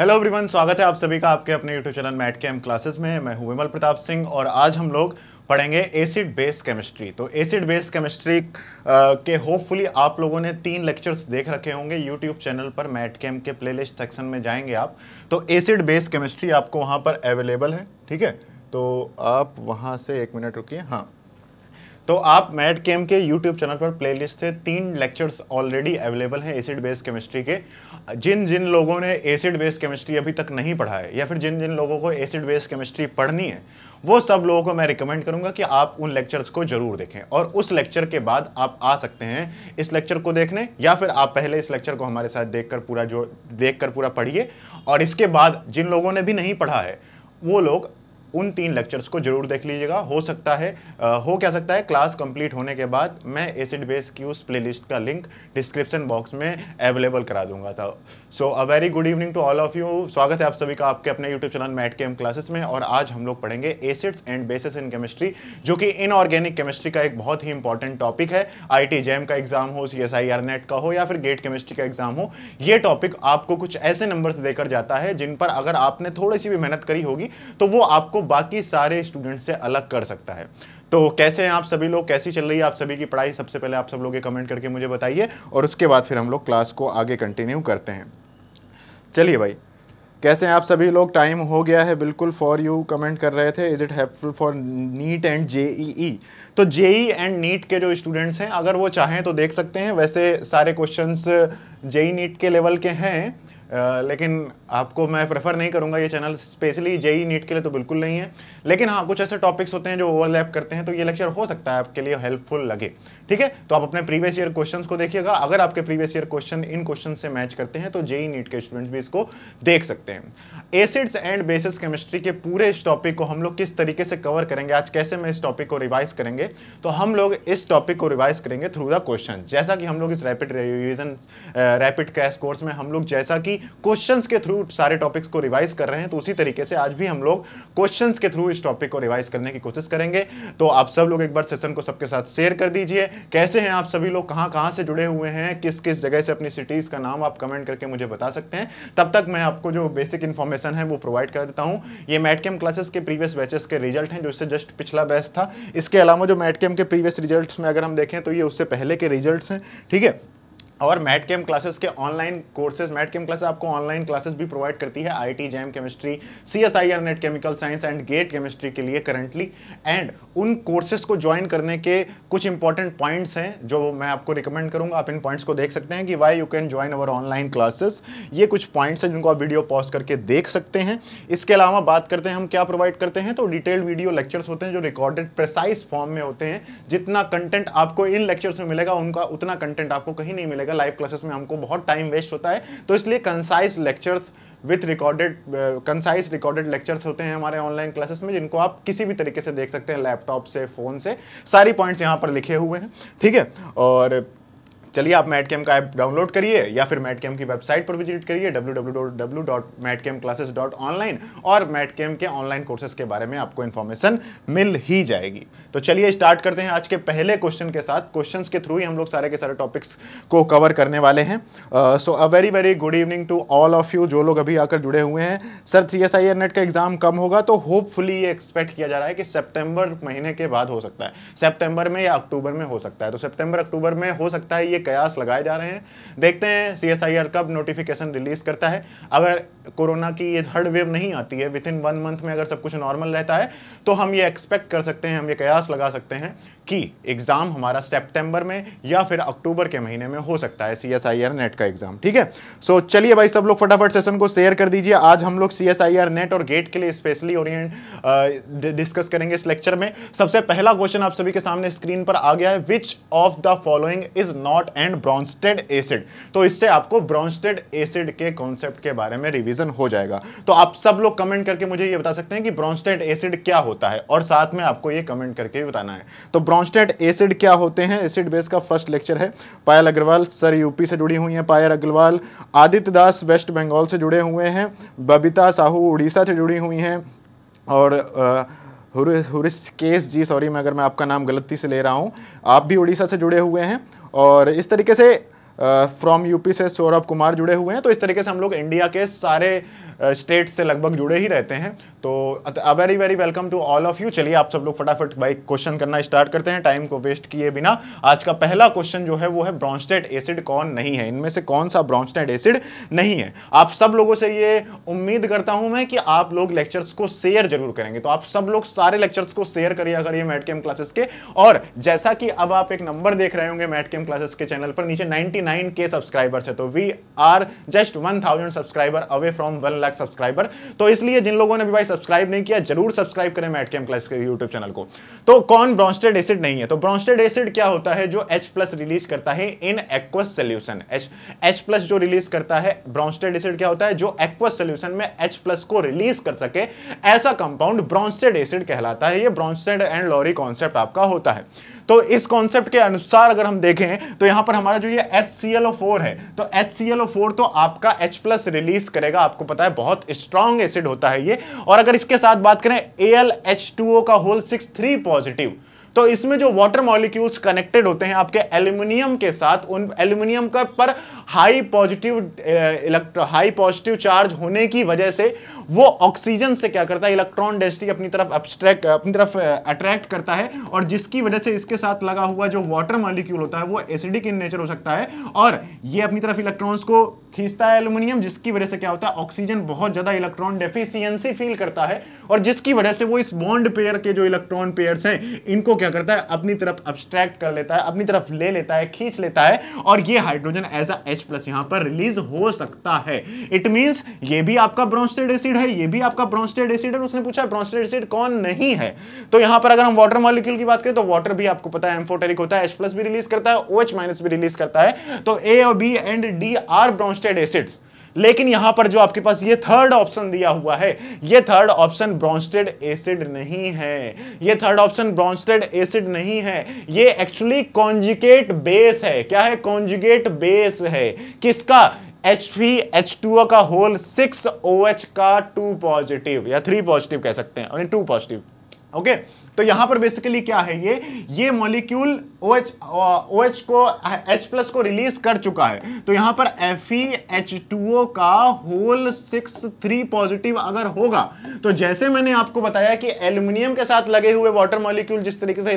Hello everyone स्वागत है आप सभी का आपके अपने यूट्यूब चैनल मैट के एम क्लासेस में मैं हूं विमल प्रताप सिंह और आज हम लोग पढ़ेंगे एसिड बेस केमिस्ट्री तो एसिड बेस केमिस्ट्री के होपफुली आप लोगों ने तीन लेक्चर्स देख रखे होंगे यूट्यूब चैनल पर मैट के एम के लिस्ट सेक्शन में जाएंगे आप तो एसिड बेस केमिस्ट्री आपको वहाँ पर अवेलेबल है ठीक है तो आप वहाँ से एक मिनट रुकिए हाँ तो आप मैट केम के यूट्यूब चैनल पर प्लेलिस्ट से तीन लेक्चर्स ऑलरेडी अवेलेबल हैं एसिड बेस्ड केमिस्ट्री के जिन जिन लोगों ने एसिड बेस्ड केमिस्ट्री अभी तक नहीं पढ़ा है या फिर जिन जिन लोगों को एसिड बेस्ड केमिस्ट्री पढ़नी है वो सब लोगों को मैं रिकमेंड करूंगा कि आप उन लेक्चर्स को जरूर देखें और उस लेक्चर के बाद आप आ सकते हैं इस लेक्चर को देखने या फिर आप पहले इस लेक्चर को हमारे साथ देख पूरा जो देख पूरा पढ़िए और इसके बाद जिन लोगों ने भी नहीं पढ़ा है वो लोग उन तीन लेक्चर्स को जरूर देख लीजिएगा हो सकता है आ, हो क्या सकता है क्लास कंप्लीट होने के बाद मैं एसिड बेस की उस प्ले का लिंक डिस्क्रिप्शन बॉक्स में अवेलेबल करा दूंगा था so a very good evening to all of you स्वागत है आप सभी का आपके अपने यूट्यूब चैनल मैट के एम क्लासेस में और आज हम लोग पढ़ेंगे acids and bases in chemistry जो कि इनऑर्गेनिक केमिस्ट्री का एक बहुत ही इंपॉर्टेंट टॉपिक है आई टी का एग्जाम हो C S I R NET का हो या फिर गेट केमिस्ट्री का एग्जाम हो ये टॉपिक आपको कुछ ऐसे नंबर देकर जाता है जिन पर अगर आपने थोड़ी सी भी मेहनत करी होगी तो वो आपको बाकी सारे स्टूडेंट से अलग कर सकता है तो कैसे हैं आप सभी लोग कैसी चल रही है आप सभी की पढ़ाई सबसे पहले आप सब लोग ये कमेंट करके मुझे बताइए और उसके बाद फिर हम लोग क्लास को आगे कंटिन्यू करते हैं चलिए भाई कैसे हैं आप सभी लोग टाइम हो गया है बिल्कुल फॉर यू कमेंट कर रहे थे is it helpful for NEET and JEE तो जेई एंड नीट के जो स्टूडेंट्स हैं अगर वो चाहें तो देख सकते हैं वैसे सारे क्वेश्चंस जेई नीट के लेवल के हैं लेकिन आपको मैं प्रेफर नहीं करूंगा ये चैनल स्पेशली जेई नीट के लिए तो बिल्कुल नहीं है लेकिन हाँ कुछ ऐसे टॉपिक्स होते हैं जो ओवरलैप करते हैं तो ये लेक्चर हो सकता है आपके लिए हेल्पफुल लगे ठीक है तो आप अपने प्रीवियस ईयर क्वेश्चन को देखिएगा अगर आपके प्रीवियस ईयर क्वेश्चन इन क्वेश्चन से मैच करते हैं तो जेई नीट e के स्टूडेंट्स भी इसको देख सकते हैं एसिड्स एंड बेसिस केमिस्ट्री के पूरे इस टॉपिक को हम लोग किस तरीके से कवर करेंगे आज कैसे मैं इस टॉपिक को रिवाइज करेंगे तो हम लोग इस टॉपिक को रिवाइज करेंगे थ्रू द क्वेश्चन जैसा कि हम लोग इस rapid revision rapid crash course में हम लोग जैसा कि क्वेश्चंस के थ्रू सारे टॉपिक्स को रिवाइज कर रहे हैं तो उसी तरीके से आज भी हम लोग क्वेश्चंस के थ्रू इस टॉपिक को रिवाइज करने की कोशिश करेंगे तो आप सब लोग एक बार सेशन को सबके साथ शेयर कर दीजिए कैसे हैं आप सभी लोग कहाँ कहाँ से जुड़े हुए हैं किस किस जगह से अपनी सिटीज़ का नाम आप कमेंट करके मुझे बता सकते हैं तब तक मैं आपको जो बेसिक इन्फॉर्मेशन है वो प्रोवाइड कर देता हूँ ये मैटकेम क्लासेस के प्रीवियस बैचेस के रिजल्ट हैं जो इससे जस्ट पिछला बैच था इसके अलावा जो मैटकेम के प्रीवियस रिजल्ट में अगर हम देखें तो ये उससे पहले के रिजल्ट हैं ठीक है और मैट केम क्लासेस के online courses Mat Chem classes आपको ऑनलाइन क्लासेस भी प्रोवाइड करती है I T JAM chemistry C S I R NET chemical science and GATE chemistry के लिए करंटली एंड उन कोर्सेज को ज्वाइन करने के कुछ इंपॉर्टेंट पॉइंट्स हैं जो मैं आपको रिकमेंड करूंगा आप इन पॉइंट्स को देख सकते हैं कि why you can join our online classes ये कुछ पॉइंट्स हैं जिनको आप वीडियो पॉज करके देख सकते हैं इसके अलावा बात करते हैं हम क्या प्रोवाइड करते हैं तो डिटेल्ड वीडियो लेक्चर्स होते हैं जो रिकॉर्डेड प्रिसाइस फॉर्म में होते हैं जितना कंटेंट आपको इन लेक्चर्स में मिलेगा उनका उतना कंटेंट आपको कहीं नहीं मिलेगा जाएगा लाइव क्लासेस में हमको बहुत टाइम वेस्ट होता है तो इसलिए concise lectures with recorded concise recorded lectures होते हैं हमारे ऑनलाइन क्लासेस में जिनको आप किसी भी तरीके से देख सकते हैं लैपटॉप से फ़ोन से सारी पॉइंट्स यहाँ पर लिखे हुए हैं ठीक है और चलिए आप मैट का ऐप डाउनलोड करिए या फिर मैट की वेबसाइट पर विजिट करिए डब्ल्यू और मैट के ऑनलाइन कोर्सेज के बारे में आपको इन्फॉर्मेशन मिल ही जाएगी तो चलिए स्टार्ट करते हैं आज के पहले क्वेश्चन के साथ क्वेश्चन के थ्रू ही हम लोग सारे के सारे टॉपिक्स को कवर करने वाले हैं so a very very good evening to all of you जो लोग अभी आकर जुड़े हुए हैं sir C S I NET का एग्जाम कम होगा तो होपफुली ये एक्सपेक्ट किया जा रहा है कि सेप्टेम्बर महीने के बाद हो सकता है सेप्टेम्बर में या अक्टूबर में हो सकता है तो सेप्टेम्बर अक्टूबर में हो सकता है ये कयास लगाए जा रहे हैं देखते हैं सीएसआईआर कब नोटिफिकेशन रिलीज करता है अगर कोरोना की ये थर्ड वेव नहीं आती है विद इन वन मंथ में अगर सब कुछ नॉर्मल रहता है तो हम ये एक्सपेक्ट कर सकते हैं हम ये कयास लगा सकते हैं कि एग्ज़ाम हमारा सेप्टेम्बर में या फिर अक्टूबर के महीने में हो सकता है C S I R NET का एग्ज़ाम ठीक है सो चलिए भाई सब लोग फटाफट सेशन को शेयर कर दीजिए आज हम लोग C S I R NET और गेट के लिए स्पेशली ओरियंट डिस्कस करेंगे इस लेक्चर में सबसे पहला क्वेश्चन आप सभी के सामने स्क्रीन पर आ गया है which of the following is not and Bronsted acid तो इससे आपको ब्रॉन्स्टेड एसिड के कॉन्सेप्ट के बारे में रिविजन हो जाएगा तो आप सब लोग कमेंट करके मुझे ये बता सकते हैं कि ब्रॉन्स्टेड एसिड क्या होता है और साथ में आपको ये कमेंट करके भी बताना है तो ब्रॉन्स्टेड एसिड क्या होते हैं एसिड बेस का फर्स्ट लेक्चर है पायल अग्रवाल सर यूपी से जुड़ी हुई हैं पायल अग्रवाल आदित्य दास वेस्ट बंगाल से जुड़े हुए हैं बबीता साहू उड़ीसा से जुड़ी हुई हैं और हुरिस केस जी सॉरी मैं अगर मैं आपका नाम गलती से ले रहा हूँ आप भी उड़ीसा से जुड़े हुए हैं और इस तरीके से फ्रॉम यूपी से सौरभ कुमार जुड़े हुए हैं तो इस तरीके से हम लोग इंडिया के सारे स्टेट से लगभग जुड़े ही रहते हैं तो a very very welcome to all of you चलिए आप सब लोग फटाफट भाई क्वेश्चन करना स्टार्ट करते हैं टाइम को वेस्ट किए बिना आज का पहला क्वेश्चन जो है वो है ब्रॉन्स्टेड एसिड कौन नहीं है इनमें से कौन सा ब्रॉन्स्टेड एसिड नहीं है आप सब लोगों से ये उम्मीद करता हूं मैं कि आप लोग लेक्चर्स को शेयर जरूर करेंगे तो आप सब लोग सारे लेक्चर्स को शेयर करिए करिए मेटकेम क्लासेस के और जैसा कि अब आप एक नंबर देख रहे होंगे मेटकेम क्लासेस के चैनल पर नीचे नाइनटी नाइन के सब्सक्राइबर्स है तो we are just one thousand subscriber away from one lakh subscriber तो इसलिए जिन लोगों ने भी भाई सब्सक्राइब नहीं किया जरूर सब्सक्राइब करें मैट केम क्लास के यूट्यूब चैनल को तो कौन ब्रॉन्स्टेड एसिड नहीं है तो ब्रॉन्स्टेड एसिड क्या होता है जो एच प्लस रिलीज करता है in aqueous solution H H plus जो रिलीज करता है ब्रॉन्स्टेड एसिड क्या होता है जो एक्वस सोल्यूशन में एच प्लस को रिलीज कर सके ऐसा कंपाउंड ब्रॉन्स्टेड एसिड कहलाता है ये ब्रॉन्स्टेड एंड लॉरी कॉन्सेप्ट आपका होता है तो इस कॉन्सेप्ट के अनुसार अगर हम देखें तो यहां पर हमारा जो ये HClO4 है तो HClO4 तो आपका H प्लस रिलीज करेगा आपको पता है बहुत स्ट्रॉन्ग एसिड होता है ये और अगर इसके साथ बात करें AlH2O का होल सिक्स थ्री पॉजिटिव तो इसमें जो वाटर मॉलिक्यूल्स कनेक्टेड होते हैं आपके एल्यूमिनियम के साथ उन एल्यूमिनियम का पर high positive electro high positive charge होने की वजह से वो ऑक्सीजन से क्या करता है इलेक्ट्रॉन डेंसिटी अपनी तरफ अब्स्ट्रैक्ट अपनी तरफ अट्रैक्ट eh, करता है और जिसकी वजह से इसके साथ लगा हुआ जो वाटर मॉलिक्यूल होता है वो एसिडिक इन नेचर हो सकता है और ये अपनी तरफ इलेक्ट्रॉन्स को खींचता है एल्यूमिनियम जिसकी वजह से क्या होता है ऑक्सीजन बहुत ज़्यादा इलेक्ट्रॉन डेफिशियंसी फील करता है और जिसकी वजह से वो इस बॉन्ड पेयर के जो इलेक्ट्रॉन पेयर्स हैं इनको क्या करता है अपनी तरफ अब्सट्रैक्ट कर लेता है अपनी तरफ ले लेता है खींच लेता है और ये hydrogen as a H plus यहां पर रिलीज हो सकता है इट मीन्स ये भी आपका ब्रॉन्स्टेड एसिड है ये भी आपका ब्रॉन्स्टेड एसिड है उसने पूछा ब्रॉन्स्टेड एसिड कौन नहीं है तो यहां पर अगर हम वाटर मॉलिक्यूल की बात करें तो वाटर भी आपको पता है एम्फोटेरिक होता है एच प्लस भी रिलीज करता है ओ एच माइनस भी रिलीज करता है तो ए और B and D are Bronsted acids लेकिन यहां पर जो आपके पास ये थर्ड ऑप्शन दिया हुआ है ये थर्ड ऑप्शन ब्रॉन्स्टेड एसिड नहीं है ये थर्ड ऑप्शन ब्रॉन्स्टेड एसिड नहीं है ये एक्चुअली कॉन्जुगेट बेस है क्या है कॉन्जुगेट बेस है किसका एच थ्री एच टू का होल सिक्स ओ एच का टू पॉजिटिव या थ्री पॉजिटिव कह सकते हैं टू पॉजिटिव ओके okay? तो यहां पर बेसिकली क्या है ये ये मॉलिक्यूल OH OH को H+ प्लस को रिलीज कर चुका है तो यहां पर FeH2O का होल सिक्स थ्री पॉजिटिव अगर होगा तो जैसे मैंने आपको बताया कि एल्यूमिनियम के साथ लगे हुए वाटर मॉलिक्यूल जिस तरीके से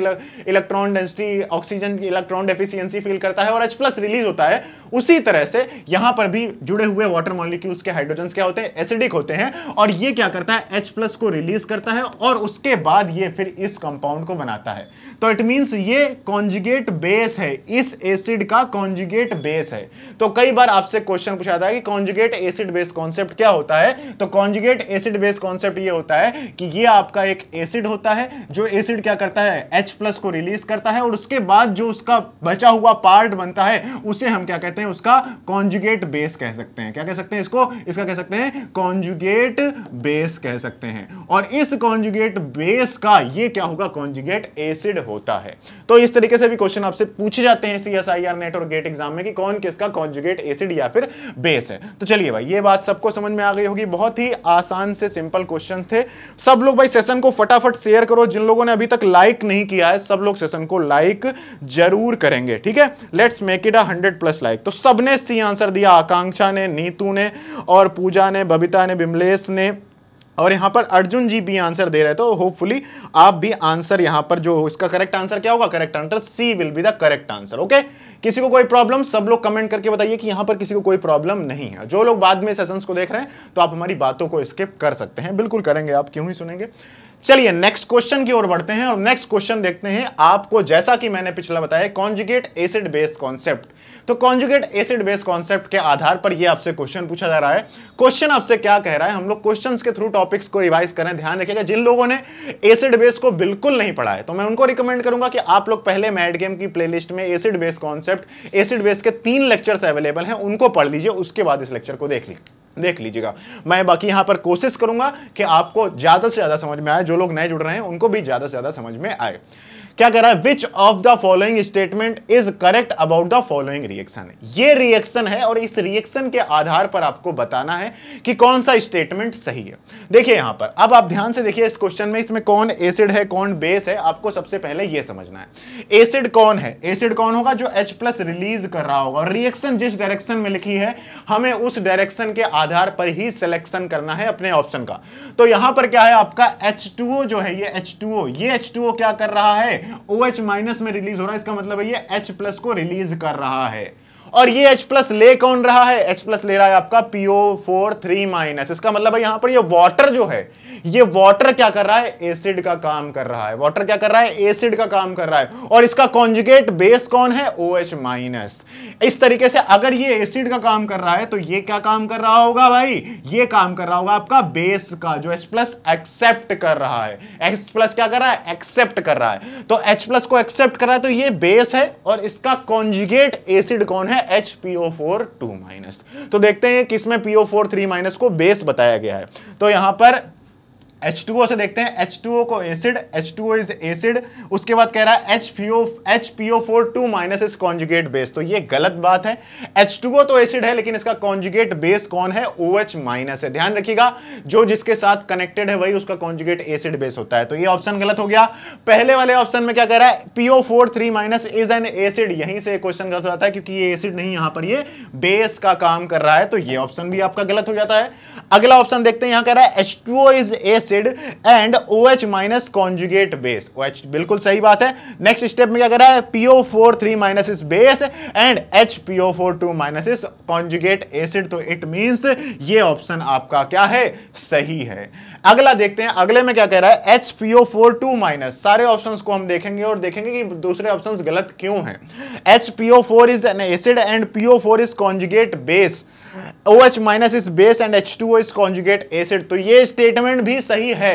इलेक्ट्रॉन डेंसिटी ऑक्सीजन की इलेक्ट्रॉन डेफिशिएंसी फील करता है और H+ प्लस रिलीज होता है उसी तरह से यहां पर भी जुड़े हुए वाटर मॉलिक्यूल्स के हाइड्रोजन क्या होते हैं एसिडिक होते हैं और ये क्या करता है एच प्लस को रिलीज करता है और उसके बाद ये फिर इस कंपाउंड को बनाता है तो इट मींस ये कॉन्जुगेट बेस है इस एसिड का कॉन्जुगेट बेस है तो कई बार आपसे क्वेश्चन पूछा था कि कॉन्जुगेट एसिड बेस कॉन्सेप्ट क्या होता है तो कॉन्जुगेट एसिड बेस कॉन्सेप्ट ये होता है कि ये आपका एक एसिड होता है जो एसिड क्या करता है एच प्लस को रिलीज करता है और उसके बाद जो उसका बचा हुआ पार्ट बनता है उसे हम क्या कहते हैं उसका कॉन्जुगेट बेस कह सकते हैं क्या कह सकते हैं इसको इसका कह सकते हैं कॉन्जुगेट बेस कह सकते हैं और इस कॉन्जुगेट बेस का ये क्या होगा कॉन्जुगेट एसिड होता है तो इस तरीके से भी क्वेश्चन आपसे पूछे जाते हैं C S I R NET और गेट एग्जाम में कि कौन किसका कॉन्जुगेट एसिड या फिर बेस है तो चलिए भाई ये बात सबको समझ में आ गई होगी बहुत ही आसान से सिंपल क्वेश्चन थे सब लोग भाई सेशन को फटाफट शेयर करो जिन लोगों ने अभी तक लाइक नहीं किया है सब लोग सेशन को लाइक जरूर करेंगे ठीक है let's make it a hundred plus like तो सबने सी आंसर दिया आकांक्षा ने नीतू ने और पूजा ने बबिता ने बिमलेश ने और यहां पर अर्जुन जी भी आंसर दे रहे तो होपफुली आप भी आंसर यहां पर जो इसका करेक्ट आंसर क्या होगा correct answer C will be the correct answer okay किसी को कोई प्रॉब्लम सब लोग कमेंट करके बताइए कि यहां पर किसी को कोई प्रॉब्लम नहीं है जो लोग बाद में सेशन को देख रहे हैं तो आप हमारी बातों को स्किप कर सकते हैं बिल्कुल करेंगे आप क्यों ही सुनेंगे चलिए नेक्स्ट क्वेश्चन की ओर बढ़ते हैं और नेक्स्ट क्वेश्चन देखते हैं आपको जैसा कि मैंने पिछला बताया कॉन्जुगेट एसिड बेस्ड कॉन्सेप्ट तो कॉन्जुगेट एसिड बेस कॉन्सेप्ट के आधार पर यह आपसे क्वेश्चन पूछा जा रहा है क्वेश्चन आपसे क्या कह रहा है हम लोग क्वेश्चन के थ्रू टॉपिक्स को रिवाइज करें ध्यान रखिएगा जिन लोगों ने एसिड बेस को बिल्कुल नहीं पढ़ा है तो मैं उनको रिकमेंड करूंगा कि आप लोग पहले मैड गेम की प्ले में acid base concept acid base के तीन लेक्चर्स अवेलेबल हैं उनको पढ़ लीजिए उसके बाद इस लेक्चर को देख लीजिए देख लीजिएगा मैं बाकी यहां पर कोशिश करूंगा कि आपको ज़्यादा से ज़्यादा समझ में आए जो लोग नए जुड़ रहे हैं उनको भी ज़्यादा से ज़्यादा समझ में आए क्या कह रहा है which of the following statement is correct about the following reaction ये रिएक्शन है और इस रिएक्शन के आधार पर आपको बताना है कि कौन सा स्टेटमेंट सही है देखिए यहां पर अब आप ध्यान से देखिए इस क्वेश्चन में इसमें कौन एसिड है कौन बेस है आपको सबसे पहले यह समझना है एसिड कौन है एसिड कौन होगा जो एच प्लस रिलीज कर रहा होगा रिएक्शन जिस डायरेक्शन में लिखी है हमें उस डायरेक्शन के आधार पर ही सिलेक्शन करना है अपने ऑप्शन का तो यहां पर क्या है आपका एच जो है ये एच ये एच क्या कर रहा है ओ OH माइनस में रिलीज हो रहा है इसका मतलब है ये H प्लस को रिलीज कर रहा है और ये H प्लस ले कौन रहा है H प्लस ले रहा है आपका पीओ फोर थ्री माइनस इसका मतलब यहां पर ये वाटर जो है ये वाटर क्या कर रहा है एसिड का काम कर रहा है वाटर क्या कर रहा है एसिड का काम कर रहा है और इसका कॉन्जुगेट बेस कौन है ओ एच माइनस इस तरीके से अगर ये एसिड का काम कर रहा है तो ये क्या काम कर रहा होगा भाई ये काम कर रहा होगा आपका बेस का जो H प्लस एक्सेप्ट कर रहा है H प्लस क्या कर रहा है एक्सेप्ट कर रहा है तो H प्लस को एक्सेप्ट कर रहा है तो ये बेस है और इसका कॉन्जुगेट एसिड कौन है H P O four two minus तो देखते हैं किसमें पीओ फोर थ्री माइनस को बेस बताया गया है तो यहां पर H2O से देखते हैं H2O को एसिड H2O इज एसिड उसके बाद कह रहा है HPO HPO4 2 minus is conjugate base तो ये गलत बात है H2O तो एसिड है लेकिन इसका कॉन्जुगेट बेस कौन है OH माइनस है ध्यान रखिएगा जो जिसके साथ कनेक्टेड है वही उसका कॉन्जुगेट एसिड बेस होता है तो ये ऑप्शन गलत हो गया पहले वाले ऑप्शन में क्या कह रहा है P O four three minus is an acid यहीं से क्वेश्चन गलत हो जाता है क्योंकि ये एसिड नहीं यहां पर ये बेस का काम कर रहा है तो ये ऑप्शन भी आपका गलत हो जाता है अगला ऑप्शन देखते हैं यहां कह रहा है H2O is acid acid and O H minus conjugate base O H बिल्कुल सही बात है नेक्स्ट स्टेप में क्या कर रहा है P O four three minus is base and H P O four two minus is conjugate acid तो इट मीन्स ये ऑप्शन आपका क्या है सही है अगला देखते हैं अगले में क्या कह रहा है H P O four two minus सारे ऑप्शन को हम देखेंगे और देखेंगे कि दूसरे ऑप्शन गलत क्यों है H P O four is an acid and P O four is conjugate base OH minus is base and H two is conjugate acid तो ये स्टेटमेंट भी सही है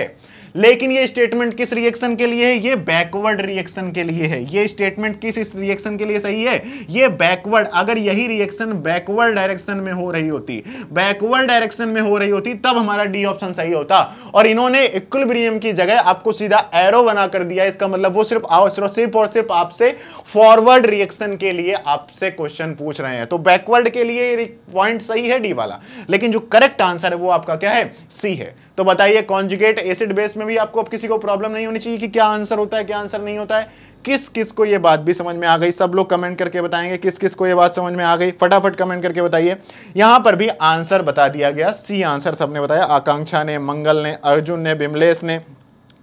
लेकिन ये स्टेटमेंट किस रिएक्शन के लिए है ये बैकवर्ड रिएक्शन के लिए है ये स्टेटमेंट किस इस रिएक्शन के लिए सही है ये बैकवर्ड अगर यही रिएक्शन बैकवर्ड डायरेक्शन में हो रही होती बैकवर्ड डायरेक्शन में हो रही होती तब हमारा डी ऑप्शन सही होता और इन्होंने इक्विलिब्रियम की जगह आपको सीधा एरो बना कर दिया इसका मतलब वो सिर्फ सिर्फ और सिर्फ आपसे फॉरवर्ड रिएक्शन के लिए आपसे क्वेश्चन पूछ रहे हैं तो बैकवर्ड के लिए पॉइंट सही है डी वाला लेकिन जो करेक्ट आंसर है वो आपका क्या है सी है तो बताइए कॉन्जुगेट एसिड बेस इसमें भी आपको अब किसी को प्रॉब्लम नहीं होनी चाहिए कि क्या आंसर होता है क्या आंसर नहीं होता है किस किस को ये बात भी समझ में आ गई सब लोग कमेंट करके बताएंगे किस किस को ये बात समझ में आ गई फटाफट कमेंट करके बताइए यहां पर भी आंसर बता दिया गया सी आंसर सबने बताया आकांक्षा ने मंगल ने अर्जुन ने बिमलेश ने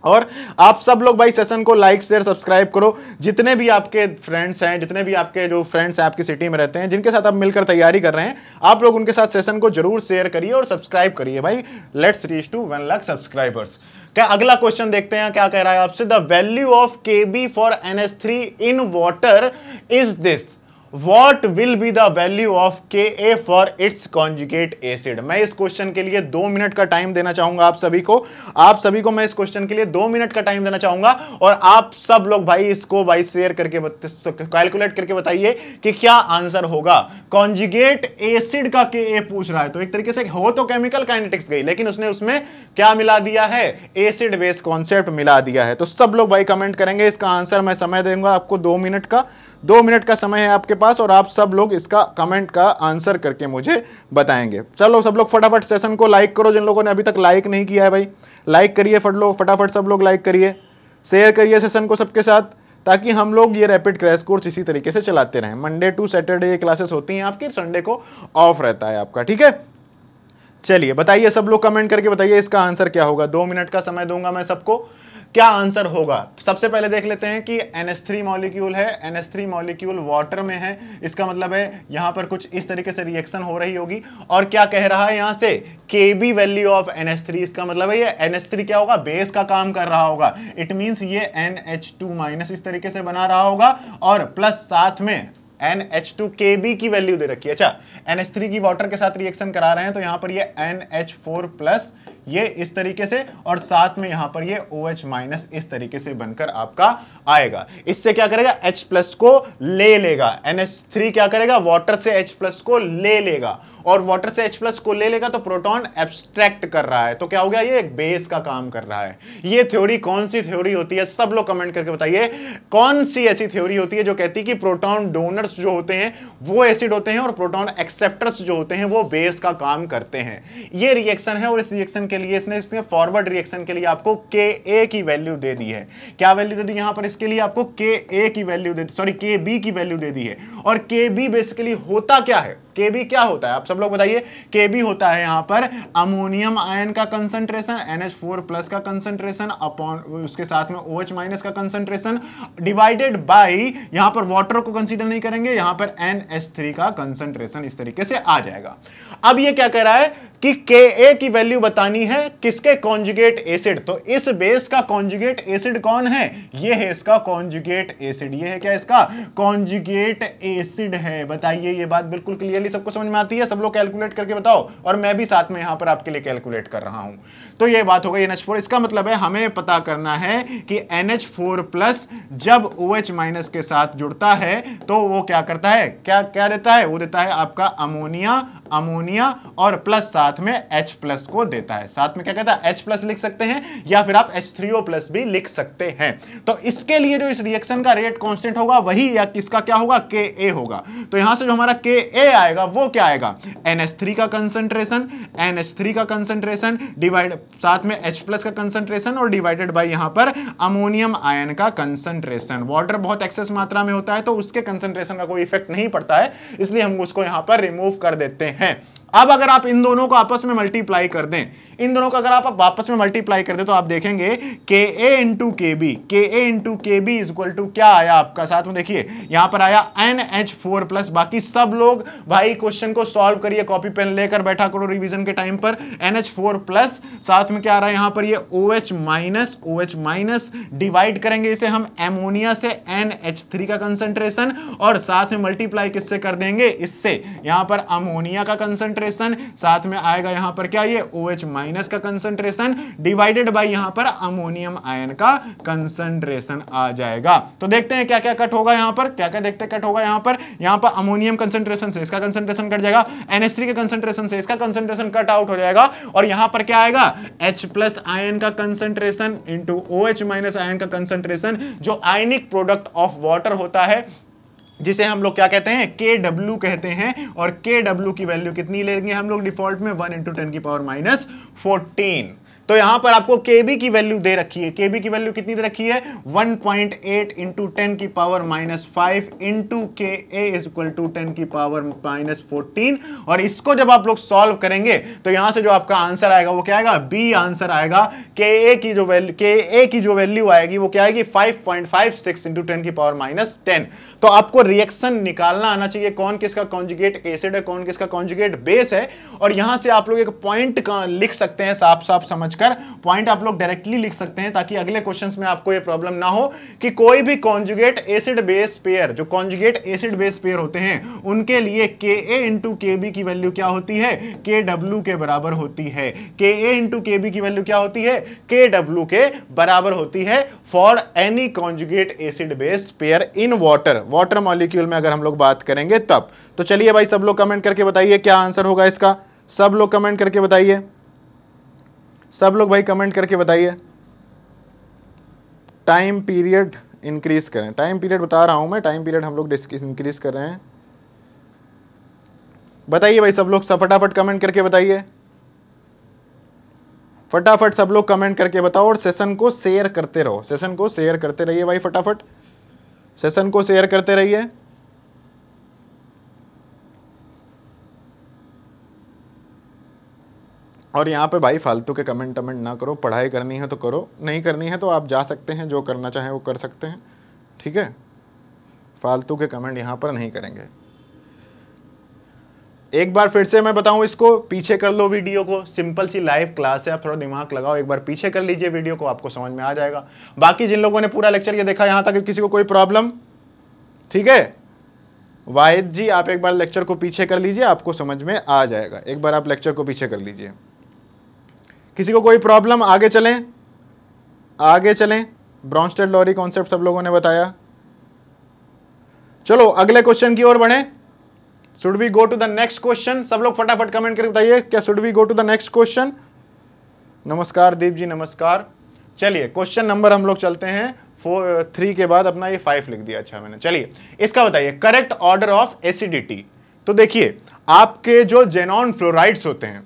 और आप सब लोग भाई सेशन को लाइक शेयर सब्सक्राइब करो जितने भी आपके फ्रेंड्स हैं जितने भी आपके जो फ्रेंड्स हैं आपकी सिटी में रहते हैं जिनके साथ आप मिलकर तैयारी कर रहे हैं आप लोग उनके साथ सेशन को जरूर शेयर करिए और सब्सक्राइब करिए भाई let's reach to one lakh subscribers क्या अगला क्वेश्चन देखते हैं क्या कह रहा है आपसे the value of K B for N S three in water is this what will be the value of K A for its conjugate acid मैं इस क्वेश्चन के लिए दो मिनट का टाइम देना चाहूंगा आप सभी को आप सभी को मैं इस क्वेश्चन के लिए दो मिनट का टाइम देना चाहूंगा और आप सब लोग भाई इसको भाई शेयर करके कैलकुलेट करके बताइए कि क्या आंसर होगा कॉन्जुगेट एसिड का के ए पूछ रहा है तो एक तरीके से हो तो केमिकल काइनेटिक्स गई लेकिन उसने उसमें क्या मिला दिया है एसिड बेस कॉन्सेप्ट मिला दिया है तो सब लोग भाई कमेंट करेंगे इसका आंसर मैं समय दूंगा आपको दो मिनट का दो मिनट का समय है आपके पास और आप सब लोग इसका कमेंट का आंसर करके मुझे बताएंगे चलो सब लोग फटाफट सेशन को लाइक करो जिन लोगों ने अभी तक लाइक नहीं किया है भाई लाइक करिए फट लो फटाफट सब लोग लाइक करिए शेयर करिए सेशन को सबके साथ ताकि हम लोग ये रैपिड क्रैश कोर्स इसी तरीके से चलाते रहें मंडे टू सैटरडे ये क्लासेस होती हैं आपकी संडे को ऑफ रहता है आपका ठीक है चलिए बताइए सब लोग कमेंट करके बताइए इसका आंसर क्या होगा दो मिनट का समय दूंगा मैं सबको क्या आंसर होगा सबसे पहले देख लेते हैं कि NH3 मॉलिक्यूल है NH3 मॉलिक्यूल वाटर में है इसका मतलब है यहां पर कुछ इस तरीके से रिएक्शन हो रही होगी और क्या कह रहा है यहां से के बी वैल्यू ऑफ NH3 इसका मतलब है ये NH3 क्या होगा बेस का काम कर रहा होगा इट मीन्स ये NH2 माइनस इस तरीके से बना रहा होगा और प्लस साथ में NH2KB की वैल्यू दे रखी है अच्छा NH3 की वाटर के साथ रिएक्शन करा रहे हैं तो यहां पर ये NH4 प्लस ये इस तरीके से और साथ में यहां पर ये ओ OH माइनस इस तरीके से बनकर आपका आएगा इससे क्या करेगा H प्लस को ले लेगा NH3 क्या करेगा वाटर से H प्लस को ले लेगा और वाटर से H प्लस को ले लेगा तो प्रोटॉन एब्स्ट्रैक्ट कर रहा है तो क्या हो गया ये एक बेस का काम कर रहा है ये थ्योरी कौन सी थ्योरी होती है सब लोग कमेंट करके बताइए कौन सी ऐसी थ्योरी होती है जो कहती है कि प्रोटॉन डोनर्स जो होते हैं वो एसिड होते हैं और प्रोटॉन एक्सेप्टर्स जो होते हैं वो बेस का काम करते हैं ये रिएक्शन है और इस रिएक्शन के के लिए इसने इसने फॉरवर्ड रिएक्शन के लिए आपको के ए की वैल्यू दे दी है क्या वैल्यू दे दी यहां पर इसके लिए आपको के ए की वैल्यू दे सॉरी के बी की वैल्यू दे दी है और के बी बेसिकली होता क्या है के बी क्या होता है आप सब लोग बताइए के बी होता है यहां पर अमोनियम आयन का concentration N H four plus का कंसंट्रेशन अपॉन उसके साथ में ओ OH माइनस का कंसंट्रेशन डिवाइडेड बाई यहां पर वाटर को कंसीडर नहीं करेंगे यहां पर एन एच थ्री का कंसंट्रेशन इस तरीके से आ जाएगा अब ये क्या कह रहा है कि के ए की वैल्यू बतानी है किसके कॉन्जुगेट एसिड तो इस बेस का कॉन्जुगेट एसिड कौन है ये है इसका कॉन्जुगेट एसिड ये है क्या इसका कॉन्जुगेट एसिड है बताइए ये बात बिल्कुल क्लियरली सबको समझ में आती है सब लोग कैलकुलेट करके बताओ और मैं भी साथ में यहां पर आपके लिए कैलकुलेट कर रहा हूं तो ये बात हो गई एनएच फोर इसका मतलब है हमें पता करना है कि एनएच फोर प्लस जब ओ एच माइनस के साथ जुड़ता है तो वो क्या करता है क्या क्या देता है वो देता है आपका अमोनिया अमोनिया और प्लस साथ में एच प्लस को देता है साथ में क्या कहता है एच प्लस लिख सकते हैं या फिर आप एच थ्री ओ प्लस भी लिख सकते हैं तो इसके लिए जो इस रिएक्शन का रेट कॉन्स्टेंट होगा वही या किसका क्या होगा के ए होगा तो यहां से जो हमारा के ए आएगा वो क्या आएगा एन एच थ्री का कंसेंट्रेशन एन एच थ्री का कंसेंट्रेशन डिवाइड साथ में एच प्लस का कंसेंट्रेशन और डिवाइडेड बाई यहां पर अमोनियम आयन का कंसंट्रेशन वाटर बहुत एक्सेस मात्रा में होता है तो उसके कंसेंट्रेशन का कोई इफेक्ट नहीं पड़ता है इसलिए हम उसको यहां पर रिमूव कर देते हैं हैं अब अगर आप इन दोनों को आपस में मल्टीप्लाई कर दें इन दोनों को अगर आप आपस में मल्टीप्लाई कर दें तो आप देखेंगे के A into K B K A into K B is equal to क्या आया आपका साथ में देखिए यहां पर आया एन एच फोर प्लस बाकी सब लोग भाई क्वेश्चन को सॉल्व करिए कॉपी पेन लेकर बैठा करो रिविजन के टाइम पर एन एच फोर प्लस साथ में क्या आ रहा है यहां पर ये O H minus O H minus divide करेंगे इसे हम एमोनिया से एन एच थ्री का कंसेंट्रेशन और साथ में मल्टीप्लाई किससे कर देंगे इससे यहां पर अमोनिया का कंसेंट्रेशन कंसंट्रेशन साथ में आएगा यहां पर क्या ये ओ OH माइनस का कंसंट्रेशन डिवाइडेड बाय यहां पर अमोनियम आयन का कंसंट्रेशन आ जाएगा तो देखते हैं क्या क्या कट होगा यहां पर क्या क्या देखते कट होगा यहां पर यहां पर अमोनियम कंसंट्रेशन से इसका कंसंट्रेशन कट जाएगा एनएस के कंसंट्रेशन से इसका कंसंट्रेशन कट आउट हो जाएगा और यहां पर क्या आएगा एच आयन का कंसंट्रेशन इंटू आयन का कंसंट्रेशन जो आयनिक प्रोडक्ट ऑफ वाटर होता है जिसे हम लोग क्या कहते हैं के डब्ल्यू कहते हैं और के डब्ल्यू की वैल्यू कितनी लेंगे हम लोग डिफॉल्ट में वन इंटू टेन की पावर माइनस फोर्टीन तो यहां पर आपको केबी की वैल्यू दे रखी है केबी की वैल्यू कितनी दे रखी है 1.8 पॉइंट एट इंटू टेन की power minus five into K A is equal to ten की पावर माइनस फोर्टीन और इसको जब आप लोग सॉल्व करेंगे तो यहां से जो आपका आंसर आएगा वो क्या आएगा बी आंसर आएगा के ए की जो वैल्यू के ए की जो वैल्यू आएगी वो क्या आएगी five point five six into ten की पावर माइनस टेन तो आपको रिएक्शन निकालना आना चाहिए कौन किसका कॉन्जुगेट एसिड है कौन किसका कॉन्जुगेट बेस है और यहां से आप लोग एक पॉइंट लिख सकते हैं साफ साफ समझकर पॉइंट आप लोग डायरेक्टली लिख सकते हैं ताकि अगले क्वेश्चन में आपको यह प्रॉब्लम ना हो कि कोई भी कॉन्जुगेट एसिड बेस पेयर जो कॉन्जुगेट एसिड बेस पेयर होते हैं उनके लिए K A into K B की वैल्यू क्या होती है के डब्ल्यू के बराबर होती है K A into K B की वैल्यू क्या होती है के डब्ल्यू के बराबर होती है for any conjugate acid base pair in water water molecule में अगर हम लोग बात करेंगे तब तो चलिए भाई सब लोग कमेंट करके बताइए क्या आंसर होगा इसका सब लोग कमेंट करके बताइए सब लोग भाई कमेंट करके बताइए टाइम पीरियड इंक्रीज करें टाइम पीरियड बता रहा हूं मैं टाइम पीरियड हम लोग इंक्रीज कर रहे हैं बताइए भाई सब लोग सब फटाफट कमेंट करके बताइए फटाफट सब लोग कमेंट करके बताओ और सेशन को शेयर करते रहो सेशन को शेयर करते रहिए भाई फटाफट सेशन को शेयर करते रहिए और यहाँ पे भाई फालतू के कमेंट टमेंट ना करो पढ़ाई करनी है तो करो नहीं करनी है तो आप जा सकते हैं जो करना चाहें वो कर सकते हैं ठीक है फालतू के कमेंट यहाँ पर नहीं करेंगे एक बार फिर से मैं बताऊं इसको पीछे कर लो वीडियो को सिंपल सी लाइव क्लास है आप थोड़ा दिमाग लगाओ एक बार पीछे कर लीजिए वीडियो को आपको समझ में आ जाएगा बाकी जिन लोगों ने पूरा लेक्चर ये देखा यहां तक किसी को कोई प्रॉब्लम ठीक है वाहिद जी आप एक बार लेक्चर को पीछे कर लीजिए आपको समझ में आ जाएगा एक बार आप लेक्चर को पीछे कर लीजिए किसी को कोई प्रॉब्लम आगे चलें आगे चलें ब्रॉन्स्टेड लॉरी कॉन्सेप्ट सब लोगों ने बताया चलो अगले क्वेश्चन की ओर बढ़ें should we go to the next question सब लोग फटाफट कमेंट करके बताइए क्या should we go to the next question नमस्कार दीप जी नमस्कार चलिए क्वेश्चन नंबर हम लोग चलते हैं फोर थ्री के बाद अपना ये फाइव लिख दिया अच्छा मैंने चलिए इसका बताइए करेक्ट ऑर्डर ऑफ एसिडिटी तो देखिए आपके जो जेनॉन फ्लोराइड्स होते हैं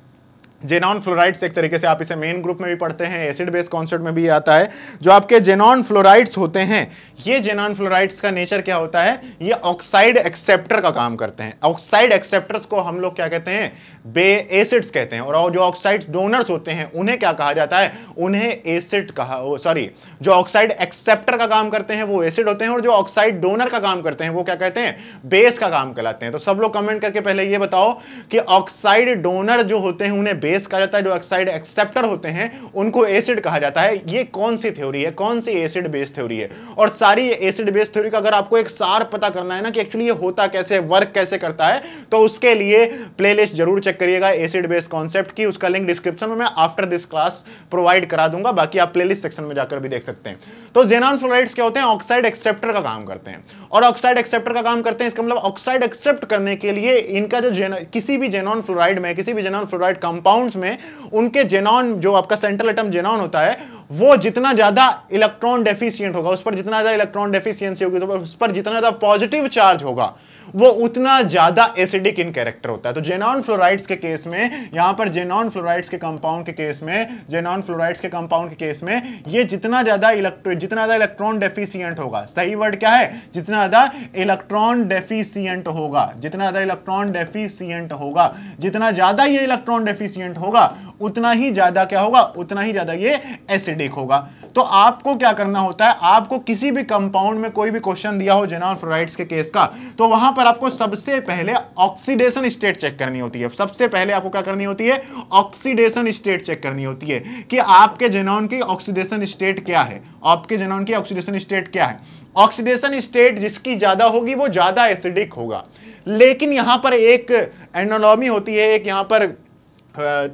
जेनॉन फ्लोराइड्स एक तरीके से आप इसे मेन ग्रुप में भी पढ़ते हैं एसिड बेस कॉन्सेप्ट में भी आता है जो आपके जेनॉन फ्लोराइड्स होते हैं ये जेनॉन फ्लोराइड्स का नेचर क्या होता है ये ऑक्साइड एक्सेप्टर का काम करते हैं ऑक्साइड एक्सेप्टर्स को हम लोग क्या कहते हैं बे एसिड्स कहते हैं और जो ऑक्साइड डोनर्स होते हैं उन्हें क्या कहा जाता है उन्हें एसिड कहा सॉरी जो ऑक्साइड एक्सेप्टर का काम करते हैं वो एसिड होते हैं और जो ऑक्साइड डोनर का काम करते हैं वो क्या कहते हैं बेस का काम कहलाते हैं तो सब लोग कमेंट करके पहले ये बताओ कि ऑक्साइड डोनर जो होते हैं उन्हें बेस कहा जाता है जो ऑक्साइड एक्सेप्टर होते हैं उनको एसिड कहा जाता है ये कौन सी थ्योरी है कौन सी एसिड बेस थ्योरी है और सारी एसिड बेस थ्योरी का अगर आपको एक सार पता करना है ना कि एक्चुअली ये होता कैसे वर्क कैसे करता है तो उसके लिए प्लेलिस्ट जरूर चेक करिएगा एसिड बेस कॉन्सेप्ट की उसका लिंक डिस्क्रिप्शन में मैं आफ्टर दिस क्लास प्रोवाइड करा दूंगा बाकी आप प्लेलिस्ट सेक्शन में जाकर भी देख सकते हैं तो जेनॉन फ्लोराइड्स क्या होते हैं ऑक्साइड एक्सेप्टर का काम करते हैं और ऑक्साइड एक्सेप्टर का काम करते हैं इसका मतलब ऑक्साइड एक्सेप्ट करने के लिए इनका जो किसी भी जेनॉन फ्लोराइड में किसी भी जेनॉन फ्लोराइड कंपाउंड कंपाउंड्स में उनके जेनॉन जो आपका सेंट्रल एटम जेनॉन होता है वो जितना ज्यादा इलेक्ट्रॉन डेफिशियंट होगा उस पर जितना ज्यादा इलेक्ट्रॉन डेफिशियंसी होगी तो उस पर जितना ज्यादा पॉजिटिव चार्ज होगा वो उतना ज्यादा एसिडिक इन कैरेक्टर होता है तो जेनॉन फ्लोराइड्स के केस में यहां पर जेनॉन फ्लोराइड्स के कंपाउंड के केस में जेनॉन फ्लोराइड्स के कंपाउंड के केस में ये जितना ज्यादा इलेक्ट्रो जितना ज्यादा इलेक्ट्रॉन डेफिशियंट होगा सही वर्ड क्या है जितना ज्यादा इलेक्ट्रॉन डेफिशियंट होगा जितना ज्यादा इलेक्ट्रॉन डेफिशियंट होगा जितना ज्यादा ये इलेक्ट्रॉन डेफिशियंट होगा उतना ही ज़्यादा क्या होगा उतना ही ज़्यादा ये एसिडिक होगा तो आपको क्या करना होता है आपको किसी भी कंपाउंड में कोई भी क्वेश्चन दिया हो जेनॉन फ्लोराइड्स के केस का तो वहां पर आपको सबसे पहले ऑक्सीडेशन स्टेट चेक करनी होती है सबसे पहले आपको क्या करनी होती है ऑक्सीडेशन स्टेट चेक करनी होती है कि आपके जेनॉन की ऑक्सीडेशन स्टेट क्या है आपके जेनॉन की ऑक्सीडेशन स्टेट क्या है ऑक्सीडेशन स्टेट जिसकी ज़्यादा होगी वो ज़्यादा एसिडिक होगा लेकिन यहां पर एक एनोलॉमी होती है एक यहां पर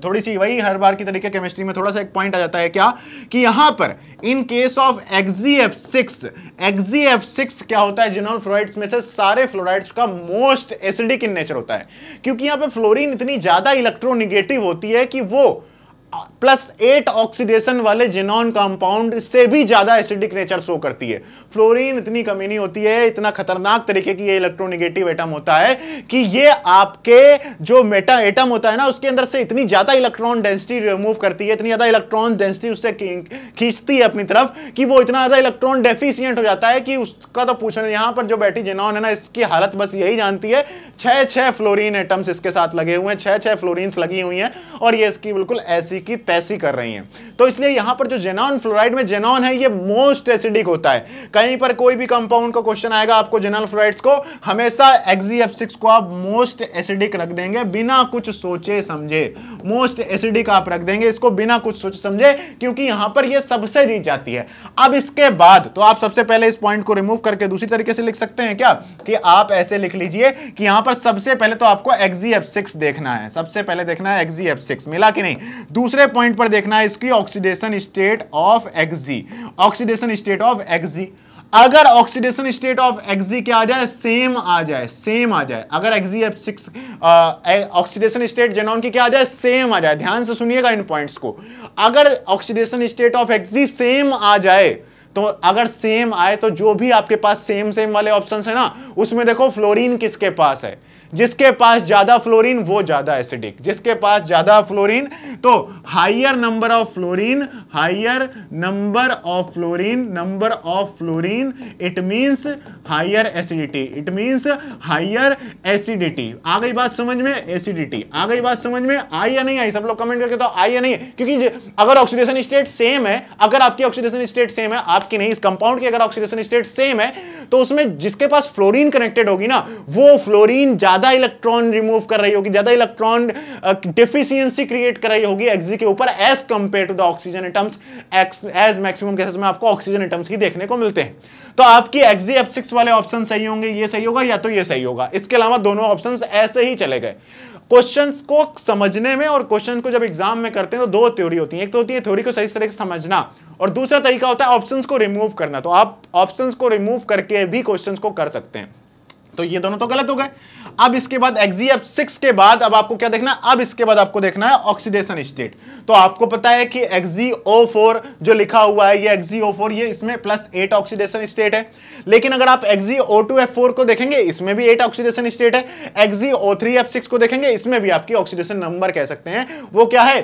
थोड़ी सी वही हर बार की तरीके केमिस्ट्री में थोड़ा सा एक पॉइंट आ जाता है क्या कि यहां पर in case of F six F six क्या होता है जिनोल फ्लोराइड्स में से सारे फ्लोराइड्स का मोस्ट एसिडिक इन नेचर होता है क्योंकि यहां पर फ्लोरीन इतनी ज़्यादा इलेक्ट्रोनिगेटिव होती है कि वो प्लस एट ऑक्सीडेशन वाले जिनॉन कंपाउंड से भी ज्यादा एसिडिक नेचर शो करती है फ्लोरीन इतनी कमी नहीं होती है इतना खतरनाक तरीके की ये इलेक्ट्रोनिगेटिव एटम होता है कि ये आपके जो मेटा एटम होता है ना उसके अंदर से इतनी ज्यादा इलेक्ट्रॉन डेंसिटी रिमूव करती है इतनी ज्यादा इलेक्ट्रॉन डेंसिटी उससे खींचती है अपनी तरफ कि वो इतना ज्यादा इलेक्ट्रॉन डेफिशियंट हो जाता है कि उसका तो पूछना यहां पर जो बैठी जिनॉन है ना इसकी हालत बस यही जानती है छह छह फ्लोरिन एटम्स इसके साथ लगे हुए हैं छह छह फ्लोरिन लगी हुई है और ये इसकी बिल्कुल ऐसी की तैसी कर रही हैं तो इसलिए यहां पर जो जेनॉन फ्लोराइड में जेनॉन है ये मोस्ट एसिडिक होता है कहीं पर कोई भी कंपाउंड का क्वेश्चन आएगा आपको जेनॉन फ्लोराइड्स को हमेशा सिक्स को आप मोस्ट एसिडिक रख देंगे बिना कुछ सोचे समझे मोस्ट एसिडिक आप रख देंगे इसको बिना कुछ सोचे समझे क्योंकि यहां पर यह सबसे जीत जाती है अब इसके बाद तो आप सबसे पहले इस पॉइंट को रिमूव करके दूसरी तरीके से लिख सकते हैं क्या कि आप ऐसे लिख लीजिए कि यहां पर सबसे पहले तो आपको सिक्स देखना है सबसे पहले देखना है सिक्स मिला कि नहीं दूसरे पॉइंट पर देखना है इसकी oxidation state of Xe oxidation state of Xe अगर ऑक्सीडेशन स्टेट ऑफ एक्जी क्या आ जाए सेम आ जाए सेम आ जाए अगर Xe F six oxidation state xenon की क्या आ जाए सेम आ जाए ध्यान से सुनिएगा इन पॉइंट्स को अगर oxidation state of Xe same आ जाए तो अगर सेम आए तो जो भी आपके पास सेम सेम वाले ऑप्शन है ना उसमें देखो फ्लोरीन किसके पास है जिसके पास ज्यादा फ्लोरीन वो ज्यादा एसिडिक जिसके पास ज्यादा फ्लोरीन तो higher number of fluorine higher number of fluorine number of fluorine it means higher acidity it means higher acidity आ गई बात समझ में एसिडिटी आ गई बात समझ में आई या नहीं आई सब लोग कमेंट करके तो आई या नहीं क्योंकि अगर ऑक्सीडेशन स्टेट सेम है अगर आपकी ऑक्सीडेशन स्टेट सेम है आपकी नहीं इस कंपाउंड की अगर ऑक्सीडेशन स्टेट सेम है तो उसमें जिसके पास फ्लोरीन कनेक्टेड होगी ना वो फ्लोरीन ज्यादा ज़्यादा इलेक्ट्रॉन रिमूव कर रही होगी ज़्यादा इलेक्ट्रॉन डिफिशियंसी क्रिएट कर रही होगी एक्स के ऊपर as compare to the oxygen atoms X as maximum cases में आपको ऑक्सीजन एटम्स ही देखने को मिलते हैं तो आपकी एक्स एफ सिक्स वाले ऑप्शन सही होंगे ये सही होगा या तो ये सही होगा इसके अलावा दोनों ऑप्शन ऐसे ही चले गए क्वेश्चंस को समझने में और क्वेश्चन को जब एग्जाम में करते हैं तो दो थ्योरी होती है एक तो होती है थ्योरी को सही तरीके से समझना और दूसरा तरीका होता है ऑप्शंस को रिमूव करना तो आप ऑप्शंस को रिमूव करके भी क्वेश्चंस को कर सकते हैं तो ये दोनों तो गलत हो गए अब इसके बाद एक्सीएफ सिक्स के बाद अब आपको क्या देखना है अब इसके बाद आपको देखना है ऑक्सीडेशन स्टेट तो आपको पता है कि एक्जीओ फोर जो लिखा हुआ है ये एक्जीओ फोर ये इसमें प्लस एट ऑक्सीडेशन स्टेट है लेकिन अगर आप एक्जीओ टू एफ फोर को देखेंगे इसमें भी एट ऑक्सीडेशन स्टेट है एक्जीओ थ्री एफ सिक्स को देखेंगे इसमें भी आपकी ऑक्सीडेशन नंबर कह सकते हैं वो क्या है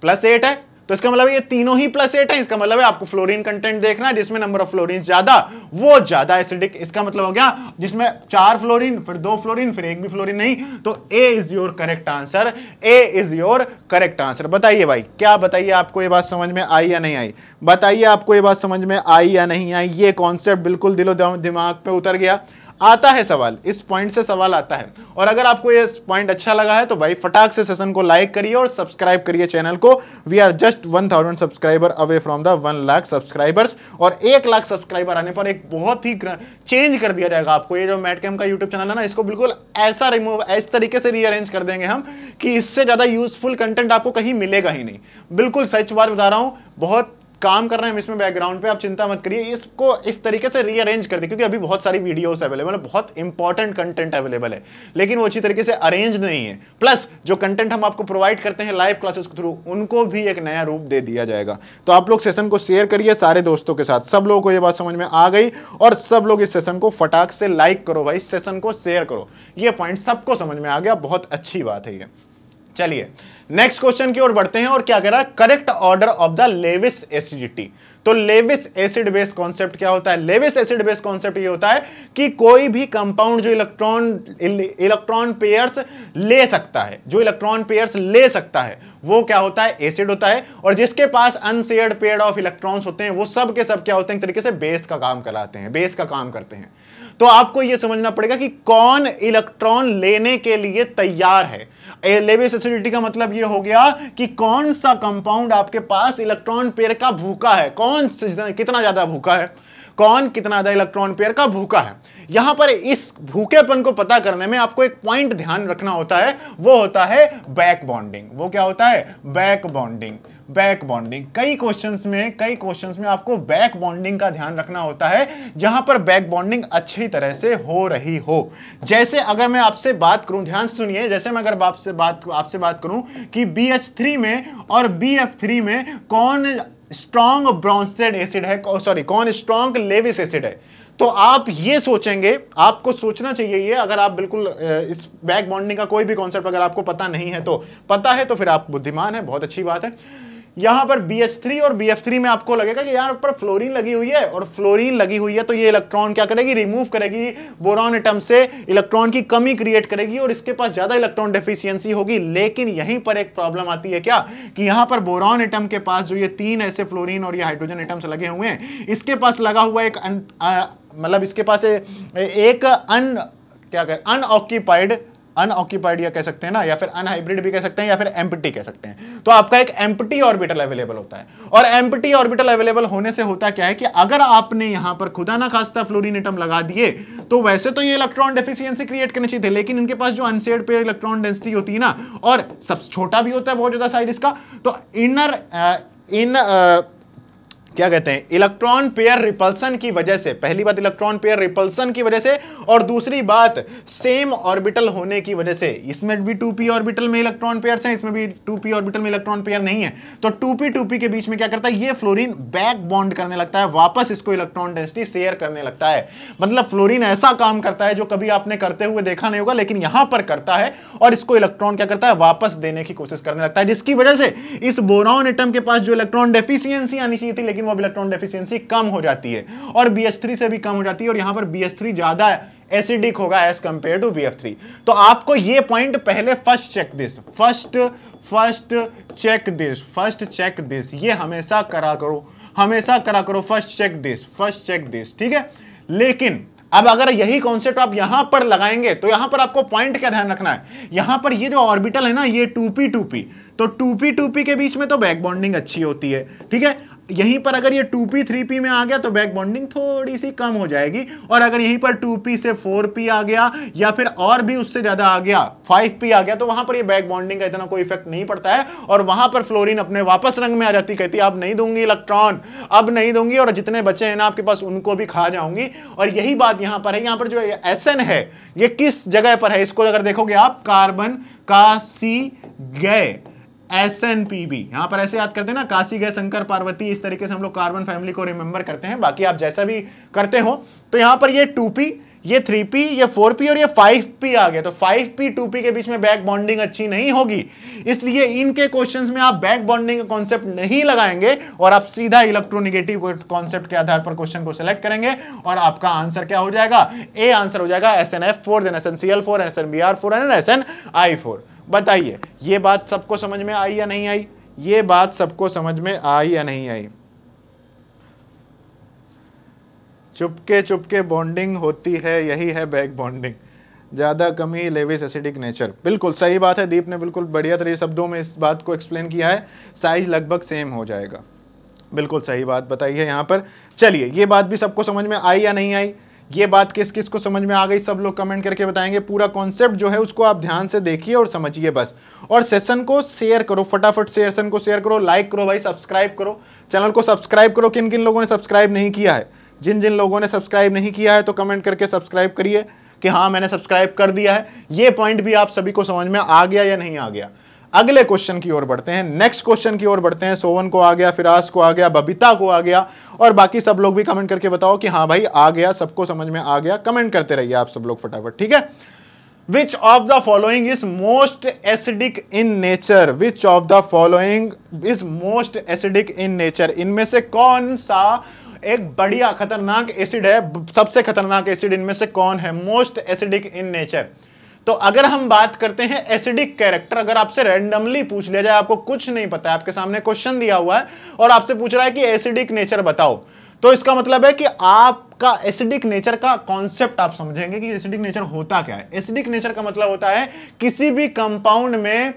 प्लस एट है तो इसका मतलब ये तीनों ही प्लस एट है इसका मतलब है आपको फ्लोरिन कंटेंट देखना है जिसमें नंबर ऑफ फ्लोरिन ज्यादा वो ज्यादा एसिडिक इसका मतलब हो गया जिसमें चार फ्लोरिन फिर दो फ्लोरिन फिर एक भी फ्लोरिन नहीं तो A is your correct answer A is your correct answer बताइए भाई क्या बताइए आपको ये बात समझ में आई या नहीं आई बताइए आपको ये बात समझ में आई या नहीं आई ये कॉन्सेप्ट बिल्कुल दिलो दिमाग पे उतर गया आता है सवाल इस पॉइंट से सवाल आता है और अगर आपको ये पॉइंट अच्छा लगा है तो भाई फटाक से सेशन को लाइक करिए और सब्सक्राइब करिए चैनल को we are just one thousand subscriber away from the one lakh subscribers और एक लाख सब्सक्राइबर आने पर एक बहुत ही चेंज कर दिया जाएगा आपको ये जो मैटकैम का यूट्यूब चैनल है ना इसको बिल्कुल ऐसा रिमूव इस तरीके से रीअरेंज कर देंगे हम कि इससे ज़्यादा यूजफुल कंटेंट आपको कहीं मिलेगा ही नहीं बिल्कुल सच बात बता रहा हूँ बहुत काम कर रहे हैं इसमें बैकग्राउंड पे आप चिंता मत करिए इसको इस तरीके से रीअरेंज कर दे क्योंकि अभी बहुत सारी वीडियोस अवेलेबल है बहुत इंपॉर्टेंट कंटेंट अवेलेबल है लेकिन वो अच्छी तरीके से अरेंज नहीं है प्लस जो कंटेंट हम आपको प्रोवाइड करते हैं लाइव क्लासेस के थ्रू उनको भी एक नया रूप दे दिया जाएगा तो आप लोग सेशन को शेयर करिए सारे दोस्तों के साथ सब लोगों को ये बात समझ में आ गई और सब लोग इस सेशन को फटाक से लाइक करो भाई सेशन को शेयर करो ये पॉइंट सबको समझ में आ गया बहुत अच्छी बात है ये चलिए नेक्स्ट क्वेश्चन की ओर बढ़ते हैं और क्या कह रहा है correct order of the Lewis acidity तो लेविस एसिड बेस कॉन्सेप्ट क्या होता है लेविस एसिड बेस कॉन्सेप्ट ये होता है कि कोई भी कंपाउंड जो इलेक्ट्रॉन इलेक्ट्रॉन पेयर्स ले सकता है जो इलेक्ट्रॉन पेयर्स ले सकता है वो क्या होता है एसिड होता है और जिसके पास अनसेयर्ड पेयर ऑफ इलेक्ट्रॉन्स होते हैं वो सब के सब क्या होते हैं तरीके से बेस का काम कराते हैं बेस का काम करते हैं तो आपको यह समझना पड़ेगा कि कौन इलेक्ट्रॉन लेने के लिए तैयार है एसिडिटी का मतलब ये हो गया कि कौन सा कंपाउंड आपके पास इलेक्ट्रॉन पेयर का भूखा है कौन कितना ज्यादा भूखा है कौन कितना ज्यादा इलेक्ट्रॉन पेयर का भूखा है यहां पर इस भूखेपन को पता करने में आपको एक पॉइंट ध्यान रखना होता है वो होता है बैक बॉन्डिंग वो क्या होता है बैक बॉन्डिंग बैक बॉन्डिंग कई क्वेश्चन में कई क्वेश्चन में आपको बैक बॉन्डिंग का ध्यान रखना होता है जहां पर बैक बॉन्डिंग अच्छी तरह से हो रही हो जैसे अगर मैं आपसे बात करूं ध्यान सुनिए जैसे मैं अगर आपसे बात आपसे बात करूं कि बी में और बी में कौन स्ट्रॉन्ग ब्रॉन्सेड एसिड है सॉरी कौन स्ट्रॉन्ग लेविस एसिड है तो आप ये सोचेंगे आपको सोचना चाहिए ये अगर आप बिल्कुल इस बैक बॉन्डिंग का कोई भी कॉन्सेप्ट अगर आपको पता नहीं है तो पता है तो फिर आप बुद्धिमान है बहुत अच्छी बात है यहां पर BH3 और BF3 में आपको लगेगा कि यार ऊपर फ्लोरीन लगी हुई है और फ्लोरीन लगी हुई है तो ये इलेक्ट्रॉन क्या करेगी रिमूव करेगी बोरॉन एटम से इलेक्ट्रॉन की कमी क्रिएट करेगी और इसके पास ज्यादा इलेक्ट्रॉन डेफिशिएंसी होगी लेकिन यहीं पर एक प्रॉब्लम आती है क्या कि यहां पर बोरॉन एटम के पास जो ये तीन ऐसे फ्लोरीन और ये हाइड्रोजन एटम्स लगे हुए हैं इसके पास लगा हुआ एक मतलब इसके पास एक अन क्या कह अनऑक्यूपाइड अनऑक्यूपाइड या कह सकते हैं ना या फिर अनहाइब्रिड भी कह सकते हैं या फिर एम्पटी कह सकते हैं तो आपका एक एम्पटी ऑर्बिटल अवेलेबल होता है और एम्पटी ऑर्बिटल अवेलेबल होने से होता क्या है कि अगर आपने यहां पर खुदा ना खास्ता फ्लोरीन एटम लगा दिए तो वैसे तो ये इलेक्ट्रॉन डेफिशिएंसी क्रिएट करनी चाहिए लेकिन इनके पास जो अनसेड पेयर इलेक्ट्रॉन डेंसिटी होती है ना और सब छोटा भी होता है बहुत ज्यादा साइड इसका तो इनर इन uh, क्या कहते हैं इलेक्ट्रॉन पेयर रिपल्सन की वजह से पहली बात इलेक्ट्रॉन पेयर रिपल्सन की वजह से और दूसरी बात सेम ऑर्बिटल होने की वजह से इसमें भी टू पी ऑर्बिटल में इलेक्ट्रॉन पेयर हैं इसमें भी टू पी ऑर्बिटल में इलेक्ट्रॉन पेयर नहीं है तो टू पी टू पी के बीच में क्या करता है ये फ्लोरीन बैक बॉन्ड करने लगता है वापस इसको इलेक्ट्रॉन डेंसिटी शेयर करने लगता है मतलब फ्लोरीन ऐसा काम करता है जो कभी आपने करते हुए देखा नहीं होगा लेकिन यहां पर करता है और इसको इलेक्ट्रॉन क्या करता है वापस देने की कोशिश करने लगता है जिसकी वजह से इस बोरॉन एटम के पास जो इलेक्ट्रॉन डेफिशियंसी आनी चाहिए थी लेकिन वो इलेक्ट्रॉन डेफिशिएंसी कम हो जाती है और बी से भी कम हो जाती है और यहाँ पर बी ज़्यादा एसिडिक होगा एज कंपेयर टू बी तो आपको ये पॉइंट पहले first check this first first check this first check this ये हमेशा करा करो हमेशा करा करो first check this first check this ठीक है लेकिन अब अगर यही कॉन्सेप्ट आप यहां पर लगाएंगे तो यहां पर आपको पॉइंट क्या ध्यान रखना है यहां पर ये जो ऑर्बिटल है ना ये टूपी टूपी तो टूपी टूपी के बीच में तो बैक बॉन्डिंग अच्छी होती है ठीक है यहीं पर अगर ये 2p 3p में आ गया तो बैक बॉन्डिंग थोड़ी सी कम हो जाएगी और अगर यहीं पर 2p से 4p आ गया या फिर और भी उससे ज्यादा आ गया 5p आ गया तो वहां पर ये बैक बॉन्डिंग का इतना कोई इफेक्ट नहीं पड़ता है और वहां पर फ्लोरीन अपने वापस रंग में आ जाती कहती अब नहीं दूंगी इलेक्ट्रॉन अब नहीं दूंगी और जितने बच्चे हैं ना आपके पास उनको भी खा जाऊंगी और यही बात यहां पर है यहां पर जो एस है ये किस जगह पर है इसको अगर देखोगे आप कार्बन का सी गए एस एन पी बी यहां पर ऐसे याद करते हैं ना काशी गए शंकर पार्वती इस तरीके से हम लोग कार्बन फैमिली को रिमेंबर करते हैं बाकी आप जैसा भी करते हो तो यहां पर ये टू पी ये थ्री पी ये फोर पी और ये फाइव पी आ गया तो फाइव पी टू पी के बीच में बैक बॉन्डिंग अच्छी नहीं होगी इसलिए इनके क्वेश्चंस में आप बैक बॉन्डिंग का कॉन्सेप्ट नहीं लगाएंगे और आप सीधा इलेक्ट्रोनिगेटिव कॉन्सेप्ट के आधार पर क्वेश्चन को सिलेक्ट करेंगे और आपका आंसर क्या हो जाएगा ए आंसर हो जाएगा S N F four then S N C L four S N B R four and S N I four बताइए ये बात सबको समझ में आई या नहीं आई ये बात सबको समझ में आई या नहीं आई चुपके चुपके बॉन्डिंग होती है यही है बैक बॉन्डिंग ज़्यादा कमी लेविस एसिडिक नेचर बिल्कुल सही बात है दीप ने बिल्कुल बढ़िया तरीके शब्दों में इस बात को एक्सप्लेन किया है साइज लगभग सेम हो जाएगा बिल्कुल सही बात बताई है यहाँ पर चलिए ये बात भी सबको समझ में आई या नहीं आई ये बात किस किस को समझ में आ गई सब लोग कमेंट करके बताएंगे पूरा कॉन्सेप्ट जो है उसको आप ध्यान से देखिए और समझिए बस और सेशन को शेयर करो फटाफट सेशन को शेयर करो लाइक करो भाई सब्सक्राइब करो चैनल को सब्सक्राइब करो किन किन लोगों ने सब्सक्राइब नहीं किया है जिन जिन लोगों ने सब्सक्राइब नहीं किया है तो कमेंट करके सब्सक्राइब करिए कि हाँ मैंने सब्सक्राइब कर दिया है ये पॉइंट भी आप सभी को समझ में आ गया या नहीं आ गया अगले क्वेश्चन की ओर बढ़ते हैं नेक्स्ट क्वेश्चन की ओर बढ़ते हैं सोवन को आ गया फिरास को आ गया बबीता को आ गया और बाकी सब लोग भी कमेंट करके बताओ कि हाँ भाई आ गया सबको समझ में आ गया कमेंट करते रहिए आप सब लोग फटाफट ठीक है which of the following is most acidic in nature which of the following is most acidic in nature इनमें से कौन सा एक बढ़िया खतरनाक एसिड है सबसे खतरनाक एसिड इनमें से कौन है मोस्ट एसिडिक इन नेचर तो अगर हम बात करते हैं एसिडिक कैरेक्टर अगर आपसे रैंडमली पूछ लिया जाए आपको कुछ नहीं पता है आपके सामने क्वेश्चन दिया हुआ है और आपसे पूछ रहा है कि एसिडिक नेचर बताओ तो इसका मतलब है कि आपका एसिडिक नेचर का कॉन्सेप्ट आप समझेंगे कि एसिडिक नेचर होता क्या है एसिडिक नेचर का मतलब होता है किसी भी कंपाउंड में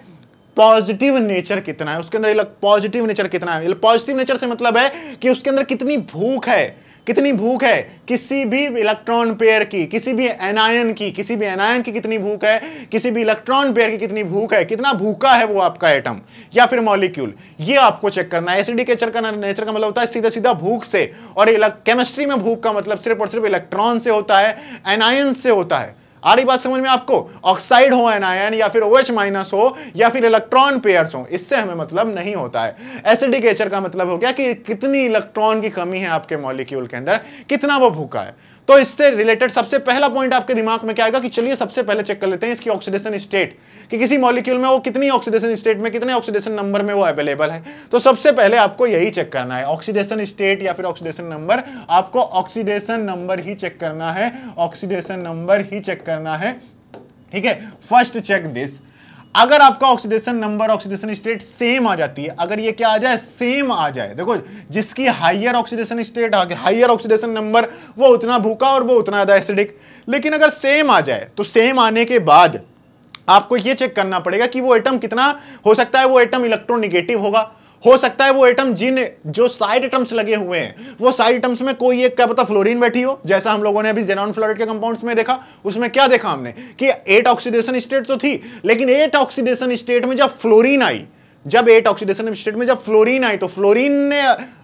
पॉजिटिव नेचर कितना है उसके अंदर पॉजिटिव नेचर कितना है पॉजिटिव नेचर से मतलब है कि उसके अंदर कितनी भूख है कितनी भूख है किसी भी इलेक्ट्रॉन पेयर की किसी भी एनायन की किसी भी एनायन की कितनी भूख है किसी भी इलेक्ट्रॉन पेयर की कितनी भूख है कितना भूखा है वो आपका एटम या फिर मॉलिक्यूल ये आपको चेक करना है एसिडी केचर का नेचर का मतलब होता है सीधा सीधा भूख से और केमिस्ट्री में भूख का मतलब सिर्फ और सिर्फ इलेक्ट्रॉन से होता है एनायन से होता है आ रही बात समझ में आपको ऑक्साइड हो एन आयन या फिर OH माइनस हो या फिर इलेक्ट्रॉन पेयर्स हो इससे हमें मतलब नहीं होता है एसिडिक एचर का मतलब हो गया कि कितनी इलेक्ट्रॉन की कमी है आपके मॉलिक्यूल के अंदर कितना वो भूखा है तो इससे रिलेटेड सबसे पहला पॉइंट आपके दिमाग में क्या आएगा कि चलिए सबसे पहले चेक कर लेते हैं इसकी ऑक्सीडेशन स्टेट कि किसी मॉलिक्यूल में वो कितनी ऑक्सीडेशन स्टेट में कितने ऑक्सीडेशन नंबर में वो अवेलेबल है तो सबसे पहले आपको यही चेक करना है ऑक्सीडेशन स्टेट या फिर ऑक्सीडेशन नंबर आपको ऑक्सीडेशन नंबर ही चेक करना है ऑक्सीडेशन नंबर ही चेक करना है ठीक है फर्स्ट चेक दिस अगर आपका oxidation number oxidation state same आ जाती है अगर ये क्या आ जाए सेम आ जाए देखो जिसकी हाइयर ऑक्सीडेशन स्टेट आ गया हाइयर ऑक्सीडेशन नंबर वो उतना भूखा और वो उतना ज़्यादा एसिडिक लेकिन अगर सेम आ जाए तो सेम आने के बाद आपको ये चेक करना पड़ेगा कि वो एटम कितना हो सकता है वो एटम इलेक्ट्रोनिगेटिव होगा हो सकता है वो एटम जिन जो साइड एटम्स लगे हुए हैं वो साइड एटम्स में कोई एक क्या पता फ्लोरीन बैठी हो जैसा हम लोगों ने अभी जेनॉन फ्लोराइड के कंपाउंड्स में देखा उसमें क्या देखा हमने कि एट ऑक्सीडेशन स्टेट तो थी लेकिन एट ऑक्सीडेशन स्टेट में जब फ्लोरीन आई जब एट ऑक्सीडेशन स्टेट में जब फ्लोरीन आई तो फ्लोरीन ने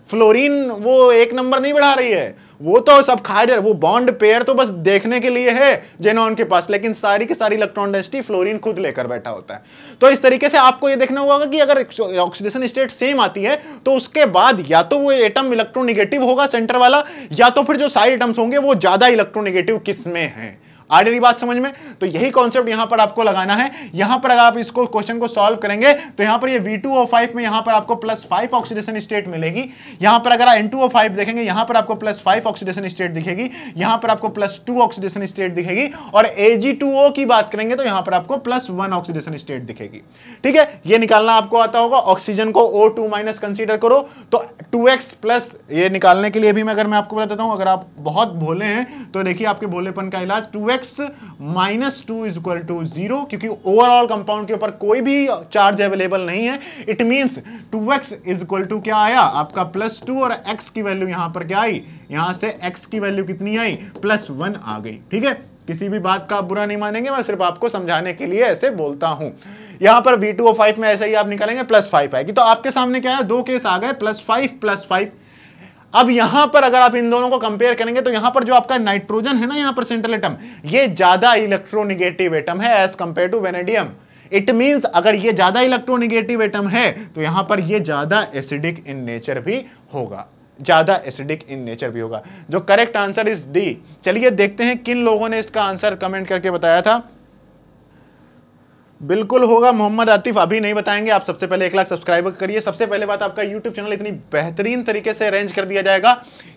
फ्लोरीन वो एक नंबर नहीं बढ़ा रही है वो तो सब खा जा वो बॉन्ड पेयर तो बस देखने के लिए है जेनॉन के पास लेकिन सारी की सारी इलेक्ट्रॉन डेंसिटी फ्लोरीन खुद लेकर बैठा होता है तो इस तरीके से आपको ये देखना होगा कि अगर ऑक्सीडेशन स्टेट सेम आती है तो उसके बाद या तो वो एटम इलेक्ट्रोनिगेटिव होगा सेंटर वाला या तो फिर जो साइड एटम्स होंगे वो ज्यादा इलेक्ट्रोनिगेटिव किस में है आ रही बात समझ में तो यही कॉन्सेप्ट यहां पर आपको लगाना है यहां पर अगर आप इसको क्वेश्चन को सॉल्व करेंगे तो यहां पर ये V2O5 में यहां पर आपको प्लस फाइव ऑक्सीडेशन स्टेट मिलेगी यहां पर अगर एन टू देखेंगे यहां पर आपको प्लस फाइव ऑक्सीडेशन स्टेट दिखेगी यहां पर आपको प्लस टू ऑक्सीडेशन स्टेट दिखेगी और एजी की बात करेंगे तो यहां पर आपको प्लस वन ऑक्सीडेशन स्टेट दिखेगी ठीक है यह निकालना आपको आता होगा ऑक्सीजन को ओ टू माइनस करो तो टू एक्स ये निकालने के लिए भी मैं अगर मैं आपको बता देता हूं अगर आप बहुत भोले हैं तो देखिए आपके भोलेपन का इलाज two X minus two is equal to zero क्योंकि ओवरऑल कंपाउंड के ऊपर कोई भी चार्ज अवेलेबल नहीं है it means two X is equal to क्या आया आपका प्लस टू और एक्स की वैल्यू यहां पर क्या आई यहां से एक्स की वैल्यू कितनी आई प्लस वन आ गई ठीक है किसी भी बात का बुरा नहीं मानेंगे मैं सिर्फ आपको समझाने के लिए ऐसे बोलता हूं यहां पर वी टू में ऐसे ही आप निकालेंगे प्लस फाइव आएगी तो आपके सामने क्या है दो केस आ गए प्लस फाइव प्लस फाइव अब यहां पर अगर आप इन दोनों को कंपेयर करेंगे तो यहां पर जो आपका नाइट्रोजन है ना यहां पर सेंट्रल एटम ये ज्यादा इलेक्ट्रोनिगेटिव एटम है as compare to vanadium it means अगर ये ज्यादा इलेक्ट्रोनिगेटिव एटम है तो यहां पर ये ज्यादा एसिडिक इन नेचर भी होगा ज्यादा एसिडिक इन नेचर भी होगा जो करेक्ट आंसर इज डी चलिए देखते हैं किन लोगों ने इसका आंसर कमेंट करके बताया था बिल्कुल होगा मोहम्मद आतिफ अभी नहीं बताएंगे आप सबसे पहले एक लाख सब्सक्राइबर करिए सबसे पहले बात आपका यूट्यूब चैनल इतनी बेहतरीन तरीके से अरेंज कर दिया जाएगा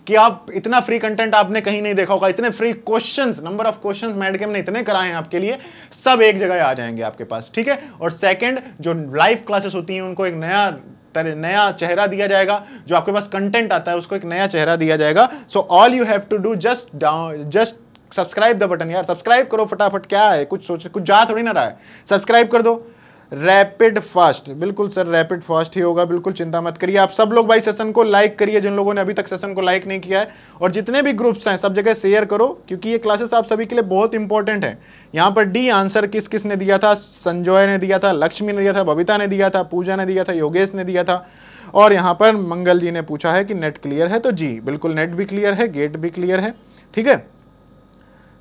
कि आप इतना फ्री कंटेंट आपने कहीं नहीं देखा होगा इतने free questions number of questions MedChem ने इतने कराए हैं आपके लिए सब एक जगह आ जाएंगे आपके पास ठीक है और सेकेंड जो लाइव क्लासेस होती हैं उनको एक नया नया चेहरा दिया जाएगा जो आपके पास कंटेंट आता है उसको एक नया चेहरा दिया जाएगा so all you have to do just down just subscribe the button यार सब्सक्राइब करो फटाफट क्या है कुछ सोच कुछ जा थोड़ी ना रहा है सब्सक्राइब कर दो रैपिड फास्ट बिल्कुल सर रैपिड फास्ट ही होगा बिल्कुल चिंता मत करिए आप सब लोग भाई सेशन को लाइक करिए जिन लोगों ने अभी तक सेशन को लाइक नहीं किया है और जितने भी ग्रुप्स हैं सब जगह शेयर करो क्योंकि ये क्लासेस आप सभी के लिए बहुत इंपॉर्टेंट है यहाँ पर डी आंसर किस किस ने दिया था संजोय ने दिया था लक्ष्मी ने दिया था बबीता ने दिया था पूजा ने दिया था योगेश ने दिया था और यहाँ पर मंगल जी ने पूछा है कि नेट क्लियर है तो जी बिल्कुल नेट भी क्लियर है गेट भी क्लियर है ठीक है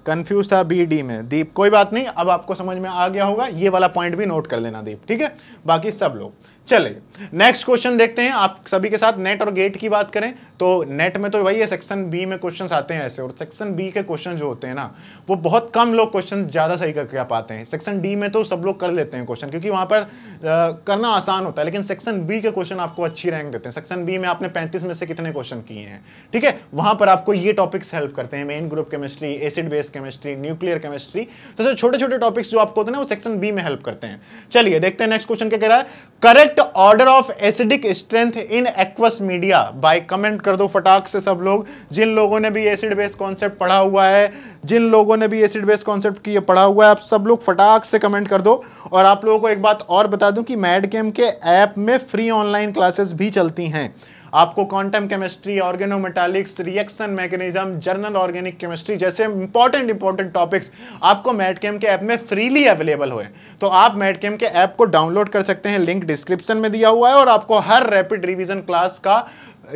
कंफ्यूज था बी डी में दीप कोई बात नहीं अब आपको समझ में आ गया होगा ये वाला पॉइंट भी नोट कर लेना दीप ठीक है बाकी सब लोग चलिए नेक्स्ट क्वेश्चन देखते हैं आप सभी के साथ नेट और गेट की बात करें तो नेट में तो वही है सेक्शन बी में क्वेश्चन आते हैं ऐसे और सेक्शन बी के क्वेश्चन जो होते हैं ना वो बहुत कम लोग क्वेश्चन ज़्यादा सही करके आ पाते हैं सेक्शन डी में तो सब लोग कर लेते हैं क्वेश्चन क्योंकि वहाँ पर आ, करना आसान होता है लेकिन सेक्शन बी के क्वेश्चन आपको अच्छी रैंक देते हैं सेक्शन बी में आपने पैंतीस में से कितने क्वेश्चन किए हैं ठीक है वहाँ पर आपको ये टॉपिक्स हेल्प करते हैं main group chemistry acid base chemistry nuclear chemistry तो छोटे छोटे टॉपिक्स जो आपको होते हैं ना वो सेक्शन बी में हेल्प करते हैं चलिए देखते हैं नेक्स्ट क्वेश्चन क्या कह रहा है correct order of acidic strength in aqueous media by comment कर दो फटाक से सब लोग जिन लोगों ने भी एसिड बेस कॉन्सेप्ट पढ़ा हुआ है जिन लोगों ने भी एसिड बेस कॉन्सेप्ट की पढ़ा हुआ है आप सब लोग फटाक से कमेंट कर दो और आप लोगों को एक बात और बता दूं कि गेम के ऐप में फ्री ऑनलाइन क्लासेस भी चलती हैं आपको quantum chemistry organometallics reaction mechanism general organic chemistry जैसे इंपॉर्टेंट इंपॉर्टेंट टॉपिक्स आपको मेडकेम के ऐप में फ्रीली अवेलेबल हुए तो आप मेडकेम के ऐप को डाउनलोड कर सकते हैं लिंक डिस्क्रिप्शन में दिया हुआ है और आपको हर रैपिड रिविजन क्लास का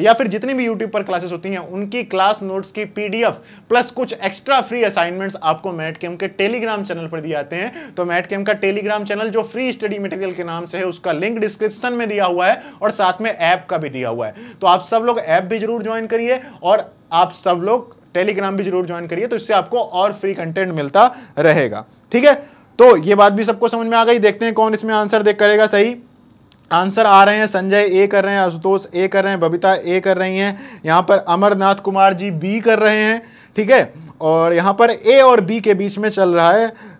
या फिर जितनी भी यूट्यूब पर क्लासेस होती हैं उनकी क्लास नोट्स की पीडीएफ प्लस कुछ एक्स्ट्रा फ्री असाइनमेंट्स आपको मैट केम के टेलीग्राम चैनल पर दिए जाते हैं तो मैट केम का टेलीग्राम चैनल जो फ्री स्टडी मटेरियल के नाम से है उसका लिंक डिस्क्रिप्शन में दिया हुआ है और साथ में ऐप का भी दिया हुआ है तो आप सब लोग ऐप भी जरूर ज्वाइन करिए और आप सब लोग टेलीग्राम भी जरूर ज्वाइन करिए तो इससे आपको और फ्री कंटेंट मिलता रहेगा ठीक है तो ये बात भी सबको समझ में आ गई देखते हैं कौन इसमें आंसर देख करेगा सही आंसर आ रहे हैं संजय ए कर रहे हैं आशुतोष ए कर रहे हैं बबीता ए कर रही हैं यहाँ पर अमरनाथ कुमार जी बी कर रहे हैं ठीक है और यहाँ पर ए और बी के बीच में चल रहा है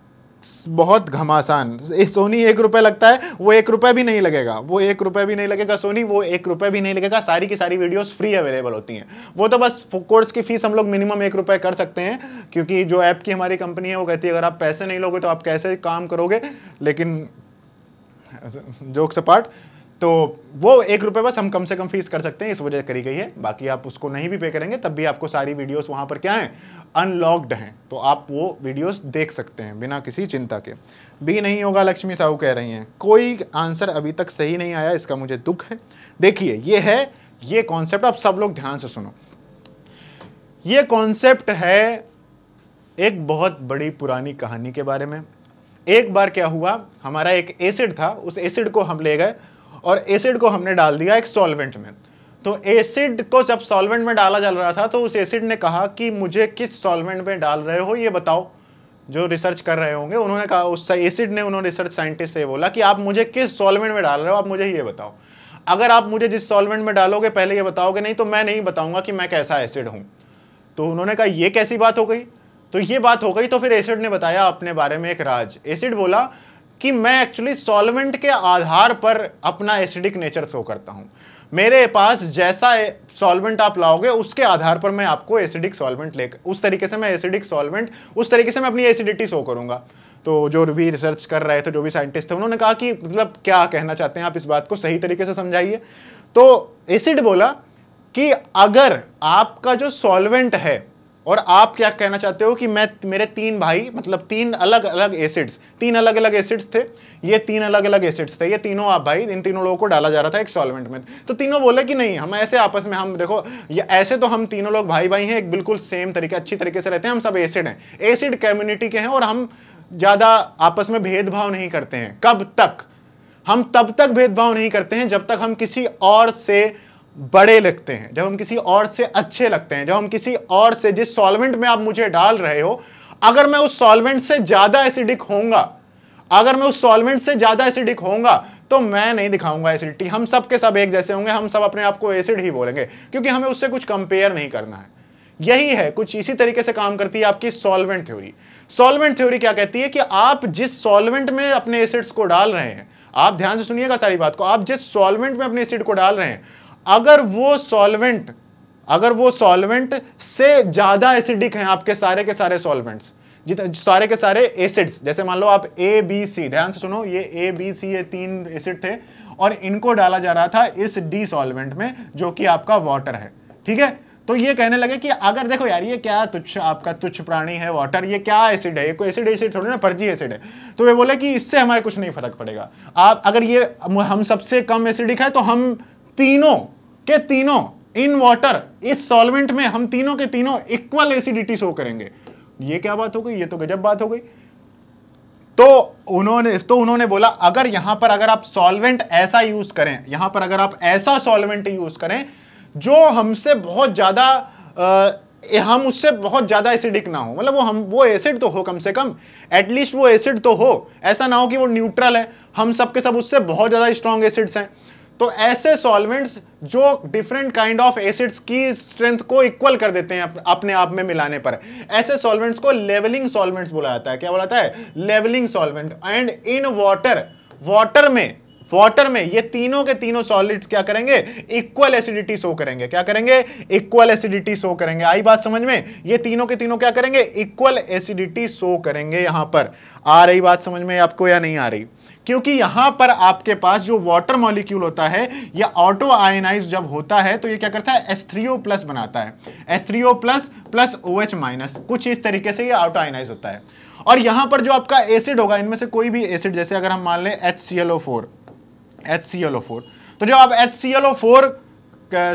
बहुत घमासान सोनी एक रुपए लगता है वो एक रुपए भी नहीं लगेगा वो एक रुपए भी नहीं लगेगा सोनी वो एक रुपए भी नहीं लगेगा सारी की सारी वीडियोस फ्री अवेलेबल होती हैं वो तो बस कोर्स की फीस हम लोग मिनिमम एक रुपए कर सकते हैं क्योंकि जो ऐप की हमारी कंपनी है वो कहती है अगर आप पैसे नहीं लोगे तो आप कैसे काम करोगे लेकिन जोक्स अपार्ट तो वो एक रुपये बस हम कम से कम फीस कर सकते हैं इस वजह करी गई है बाकी आप उसको नहीं भी पे करेंगे तब भी आपको सारी वीडियोस वहाँ पर क्या हैं अनलॉक्ड हैं तो आप वो वीडियोस देख सकते हैं बिना किसी चिंता के बी नहीं होगा लक्ष्मी साहू कह रही हैं कोई आंसर अभी तक सही नहीं आया इसका मुझे दुख है देखिए ये है ये कॉन्सेप्ट आप सब लोग ध्यान से सुनो ये कॉन्सेप्ट है एक बहुत बड़ी पुरानी कहानी के बारे में एक बार क्या हुआ हमारा एक एसिड था उस एसिड को हम ले गए और एसिड को हमने डाल दिया एक सॉल्वेंट में तो एसिड को जब सॉल्वेंट में डाला जा रहा था तो उस एसिड ने कहा कि मुझे किस सॉल्वेंट में डाल रहे हो ये बताओ जो रिसर्च कर रहे होंगे उन्होंने कहा उस एसिड ने उन्होंने रिसर्च साइंटिस्ट से बोला कि आप मुझे किस सॉल्वेंट में डाल रहे हो आप मुझे ये बताओ अगर आप मुझे जिस सॉल्वेंट में डालोगे पहले ये बताओगे नहीं तो मैं नहीं बताऊंगा कि मैं कैसा एसिड हूं तो उन्होंने कहा यह कैसी बात हो गई तो ये बात हो गई तो फिर एसिड ने बताया अपने बारे में एक राज एसिड बोला कि मैं एक्चुअली सॉल्वेंट के आधार पर अपना एसिडिक नेचर शो करता हूँ मेरे पास जैसा सॉल्वेंट आप लाओगे उसके आधार पर मैं आपको एसिडिक सॉल्वेंट लेकर उस तरीके से मैं एसिडिक सॉल्वेंट उस तरीके से मैं अपनी एसिडिटी शो करूंगा तो जो भी रिसर्च कर रहे थे जो भी साइंटिस्ट थे उन्होंने कहा कि मतलब क्या कहना चाहते हैं आप इस बात को सही तरीके से समझाइए तो एसिड बोला कि अगर आपका जो सॉल्वेंट है और आप क्या कहना चाहते हो कि मैं मेरे तीन भाई मतलब तीन अलग अलग एसिड्स तीन अलग अलग एसिड्स थे ये तीन अलग अलग एसिड्स थे ये तीनों आप भाई इन तीनों लोगों को डाला जा रहा था एक सॉल्वेंट में तो तीनों बोले कि नहीं हम ऐसे आपस में हम देखो ये ऐसे तो हम तीनों लोग भाई भाई हैं एक बिल्कुल सेम तरीके अच्छी तरीके से रहते हैं हम सब एसिड हैं एसिड कम्युनिटी के हैं और हम ज़्यादा आपस में भेदभाव नहीं करते हैं कब तक हम तब तक भेदभाव नहीं करते हैं जब तक हम किसी और से बड़े लगते हैं जब हम किसी और से अच्छे लगते हैं जब हम किसी और से जिस सॉल्वेंट में आप मुझे डाल रहे हो अगर मैं उस सॉल्वेंट से ज़्यादा एसिडिक होऊंगा अगर मैं उस सॉल्वेंट से ज़्यादा एसिडिक होऊंगा तो मैं नहीं दिखाऊंगा एसिडिटी हम सब के सब एक जैसे होंगे हम सब अपने आप को एसिड ही बोलेंगे क्योंकि हमें उससे कुछ कंपेयर नहीं करना है यही है कुछ इसी तरीके से काम करती है आपकी सॉल्वेंट थ्योरी सॉल्वेंट थ्योरी क्या कहती है कि आप जिस सॉल्वेंट में अपने एसिड्स को डाल रहे हैं आप ध्यान से सुनिएगा सारी बात को आप जिस सॉल्वेंट में अपने एसिड को डाल रहे हैं अगर वो सॉल्वेंट अगर वो सॉल्वेंट से ज़्यादा एसिडिक हैं आपके सारे के सारे सॉल्वेंट्स जितने सारे के सारे एसिड्स जैसे मान लो आप ए बी सी ध्यान से सुनो ये ए बी सी ये तीन एसिड थे और इनको डाला जा रहा था इस डी सॉल्वेंट में जो कि आपका वाटर है ठीक है तो ये कहने लगे कि अगर देखो यार ये क्या तुच्छ आपका तुच्छ प्राणी है वाटर ये क्या एसिड है ये कोई एसिड एसिड थोड़ी ना पर्जी एसिड है तो वे बोले कि इससे हमारे कुछ नहीं फर्क पड़ेगा आप अगर ये हम सबसे कम एसिडिक है तो हम तीनों के तीनों इन वाटर इस सॉल्वेंट में हम तीनों के तीनों इक्वल एसिडिटी शो करेंगे ये क्या बात हो गई ये तो गजब बात हो गई तो उन्होंने तो उन्होंने बोला अगर यहां पर अगर आप सॉल्वेंट ऐसा यूज करें यहां पर अगर आप ऐसा सॉल्वेंट यूज करें जो हमसे बहुत ज्यादा हम उससे बहुत ज़्यादा एसिडिक ना हो मतलब वो हम वो एसिड तो हो कम से कम एटलीस्ट वो एसिड तो हो ऐसा ना हो कि वो न्यूट्रल है हम सबके सब उससे बहुत ज़्यादा स्ट्रॉन्ग एसिड्स हैं तो ऐसे सॉल्वेंट्स जो डिफरेंट काइंड ऑफ एसिड्स की स्ट्रेंथ को इक्वल कर देते हैं अपने आप में मिलाने पर ऐसे सॉल्वेंट्स को लेवलिंग सॉल्वेंट्स बोला जाता है क्या बोला जाता है levelling solvent and in water water में वाटर में ये तीनों के तीनों सॉलिड्स क्या करेंगे इक्वल एसिडिटी शो करेंगे क्या करेंगे इक्वल एसिडिटी शो करेंगे आई बात समझ में ये तीनों के तीनों क्या करेंगे इक्वल एसिडिटी शो करेंगे यहां पर आ रही बात समझ में आपको या नहीं आ रही क्योंकि यहां पर आपके पास जो वाटर मॉलिक्यूल होता है या ऑटो आयनाइज जब होता है तो ये क्या करता है S3O प्लस बनाता है S3O plus plus OH minus कुछ इस तरीके से ये ऑटो आयनाइज होता है और यहां पर जो आपका एसिड होगा इनमें से कोई भी एसिड जैसे अगर हम मान लें H C L O four H C L O four तो जब आप H C L O four